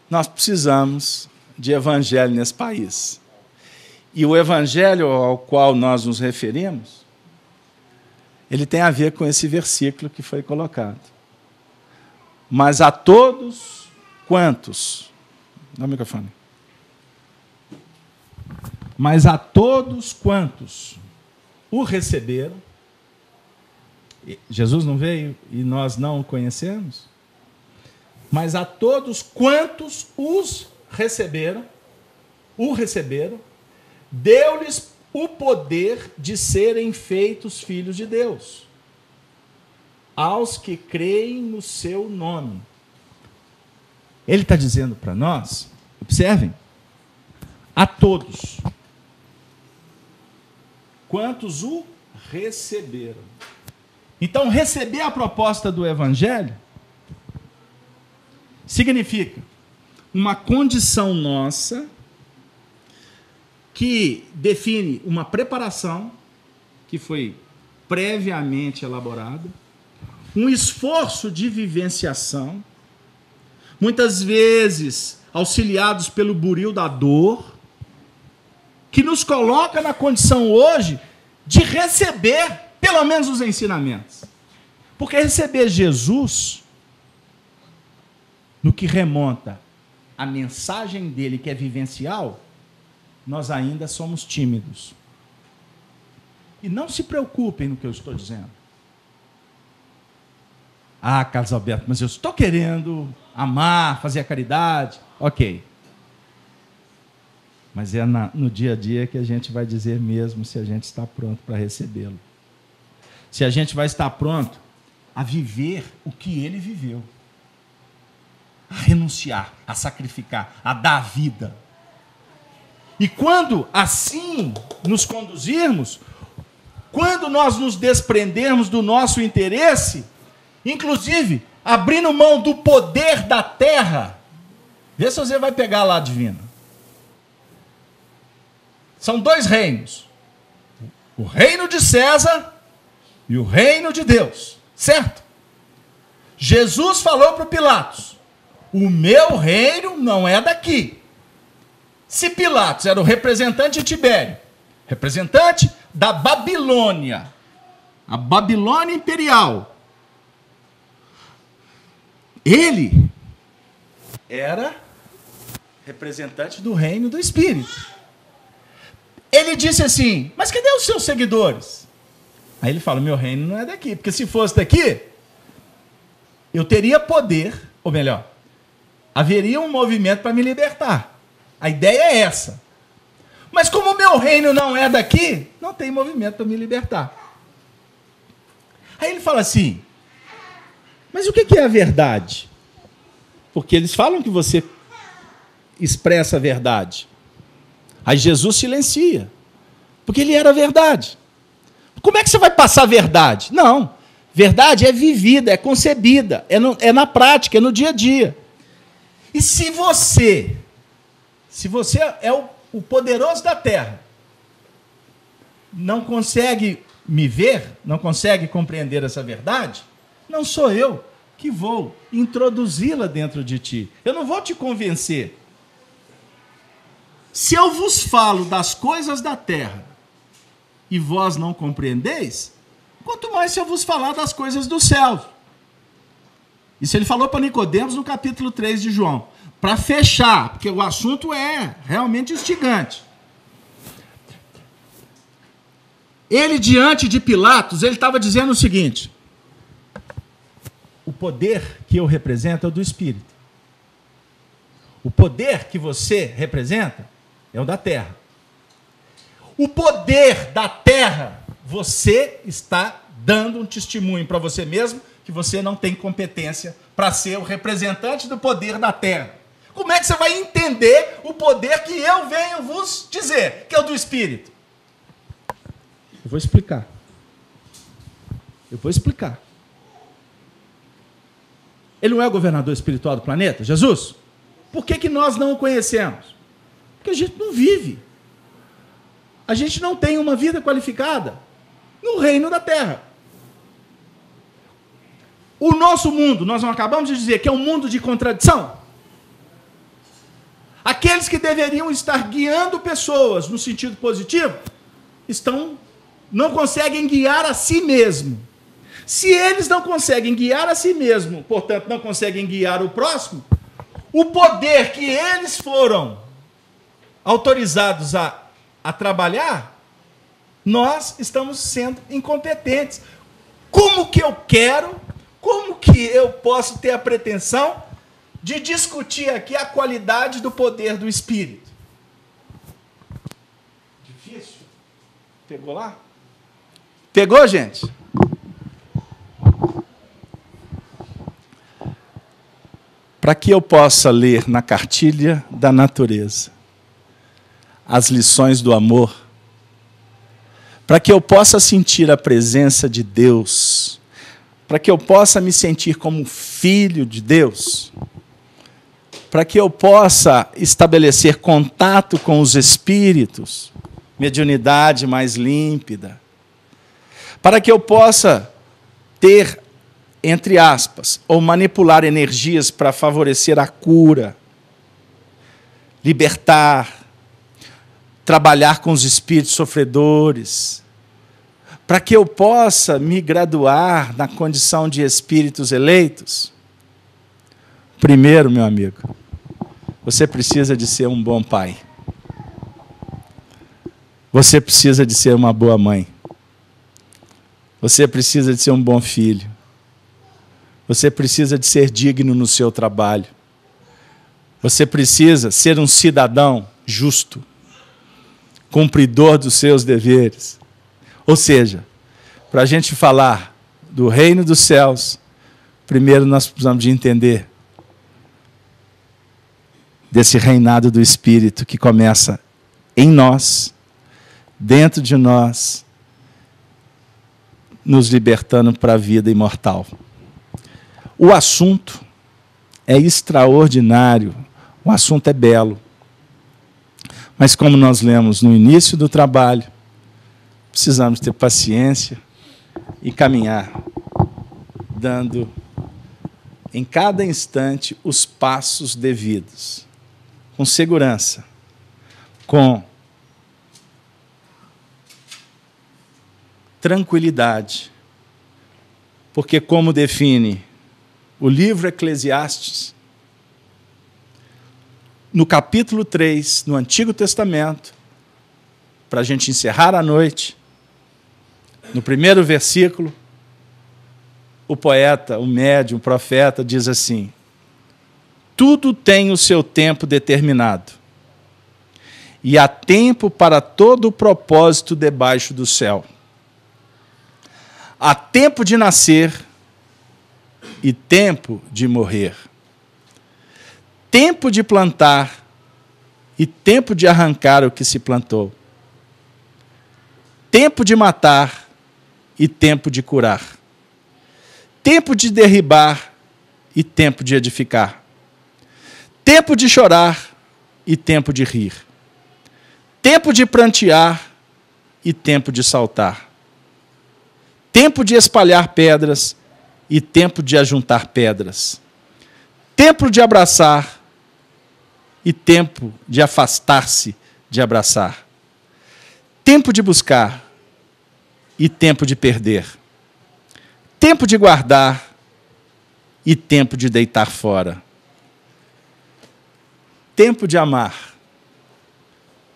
nós precisamos de evangelho nesse país. E o evangelho ao qual nós nos referimos, ele tem a ver com esse versículo que foi colocado. Mas a todos quantos Dá o microfone. Mas a todos quantos o receberam, Jesus não veio e nós não o conhecemos, mas a todos quantos os receberam, o receberam, deu-lhes o poder de serem feitos filhos de Deus, aos que creem no seu nome ele está dizendo para nós, observem, a todos, quantos o receberam. Então, receber a proposta do Evangelho significa uma condição nossa que define uma preparação que foi previamente elaborada, um esforço de vivenciação muitas vezes auxiliados pelo buril da dor, que nos coloca na condição hoje de receber pelo menos os ensinamentos. Porque receber Jesus, no que remonta à mensagem dele que é vivencial, nós ainda somos tímidos. E não se preocupem no que eu estou dizendo. Ah, Carlos Alberto, mas eu estou querendo amar, fazer a caridade. Ok. Mas é na, no dia a dia que a gente vai dizer mesmo se a gente está pronto para recebê-lo. Se a gente vai estar pronto a viver o que ele viveu, a renunciar, a sacrificar, a dar a vida. E quando assim nos conduzirmos, quando nós nos desprendermos do nosso interesse, Inclusive, abrindo mão do poder da terra. Vê se você vai pegar lá, divino. São dois reinos: o reino de César e o reino de Deus. Certo? Jesus falou para Pilatos: O meu reino não é daqui. Se Pilatos era o representante de Tibério, representante da Babilônia, a Babilônia imperial, ele era representante do reino do Espírito. Ele disse assim: Mas cadê os seus seguidores? Aí ele fala: Meu reino não é daqui, porque se fosse daqui, eu teria poder, ou melhor, haveria um movimento para me libertar. A ideia é essa. Mas como o meu reino não é daqui, não tem movimento para me libertar. Aí ele fala assim: mas o que é a verdade? Porque eles falam que você expressa a verdade. Aí Jesus silencia, porque ele era a verdade. Como é que você vai passar a verdade? Não. Verdade é vivida, é concebida, é, no, é na prática, é no dia a dia. E se você, se você é o, o poderoso da terra, não consegue me ver, não consegue compreender essa verdade, não sou eu que vou introduzi-la dentro de ti. Eu não vou te convencer. Se eu vos falo das coisas da terra e vós não compreendeis, quanto mais se eu vos falar das coisas do céu. Isso ele falou para Nicodemos no capítulo 3 de João. Para fechar, porque o assunto é realmente instigante. Ele diante de Pilatos, ele estava dizendo o seguinte: poder que eu represento é o do espírito. O poder que você representa é o da terra. O poder da terra, você está dando um testemunho para você mesmo que você não tem competência para ser o representante do poder da terra. Como é que você vai entender o poder que eu venho vos dizer, que é o do espírito? Eu vou explicar. Eu vou explicar. Ele não é o governador espiritual do planeta, Jesus? Por que, que nós não o conhecemos? Porque a gente não vive. A gente não tem uma vida qualificada no reino da terra. O nosso mundo, nós não acabamos de dizer que é um mundo de contradição. Aqueles que deveriam estar guiando pessoas no sentido positivo estão não conseguem guiar a si mesmo. Se eles não conseguem guiar a si mesmo, portanto, não conseguem guiar o próximo, o poder que eles foram autorizados a, a trabalhar, nós estamos sendo incompetentes. Como que eu quero, como que eu posso ter a pretensão de discutir aqui a qualidade do poder do Espírito? Difícil. Pegou lá? Pegou, gente? para que eu possa ler na cartilha da natureza as lições do amor, para que eu possa sentir a presença de Deus, para que eu possa me sentir como filho de Deus, para que eu possa estabelecer contato com os espíritos, mediunidade mais límpida, para que eu possa ter entre aspas, ou manipular energias para favorecer a cura, libertar, trabalhar com os espíritos sofredores, para que eu possa me graduar na condição de espíritos eleitos? Primeiro, meu amigo, você precisa de ser um bom pai. Você precisa de ser uma boa mãe. Você precisa de ser um bom filho. Você precisa de ser digno no seu trabalho. Você precisa ser um cidadão justo, cumpridor dos seus deveres. Ou seja, para a gente falar do reino dos céus, primeiro nós precisamos de entender desse reinado do Espírito que começa em nós, dentro de nós, nos libertando para a vida imortal. O assunto é extraordinário, o assunto é belo. Mas, como nós lemos no início do trabalho, precisamos ter paciência e caminhar, dando em cada instante os passos devidos, com segurança, com tranquilidade. Porque, como define o livro Eclesiastes, no capítulo 3, no Antigo Testamento, para a gente encerrar a noite, no primeiro versículo, o poeta, o médium, o profeta diz assim: Tudo tem o seu tempo determinado, e há tempo para todo o propósito debaixo do céu. Há tempo de nascer e tempo de morrer. Tempo de plantar e tempo de arrancar o que se plantou. Tempo de matar e tempo de curar. Tempo de derribar e tempo de edificar. Tempo de chorar e tempo de rir. Tempo de prantear e tempo de saltar. Tempo de espalhar pedras e tempo de ajuntar pedras, tempo de abraçar e tempo de afastar-se de abraçar, tempo de buscar e tempo de perder, tempo de guardar e tempo de deitar fora, tempo de amar,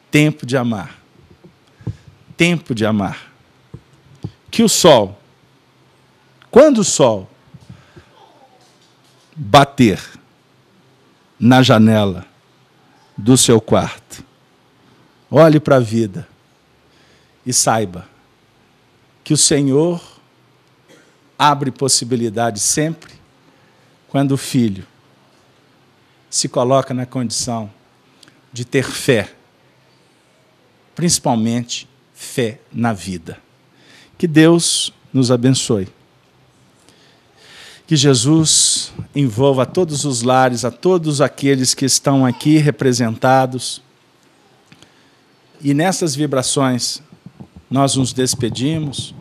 tempo de amar, tempo de amar. Que o sol quando o sol bater na janela do seu quarto, olhe para a vida e saiba que o Senhor abre possibilidade sempre quando o filho se coloca na condição de ter fé, principalmente fé na vida. Que Deus nos abençoe. Que Jesus envolva todos os lares, a todos aqueles que estão aqui representados. E nessas vibrações, nós nos despedimos.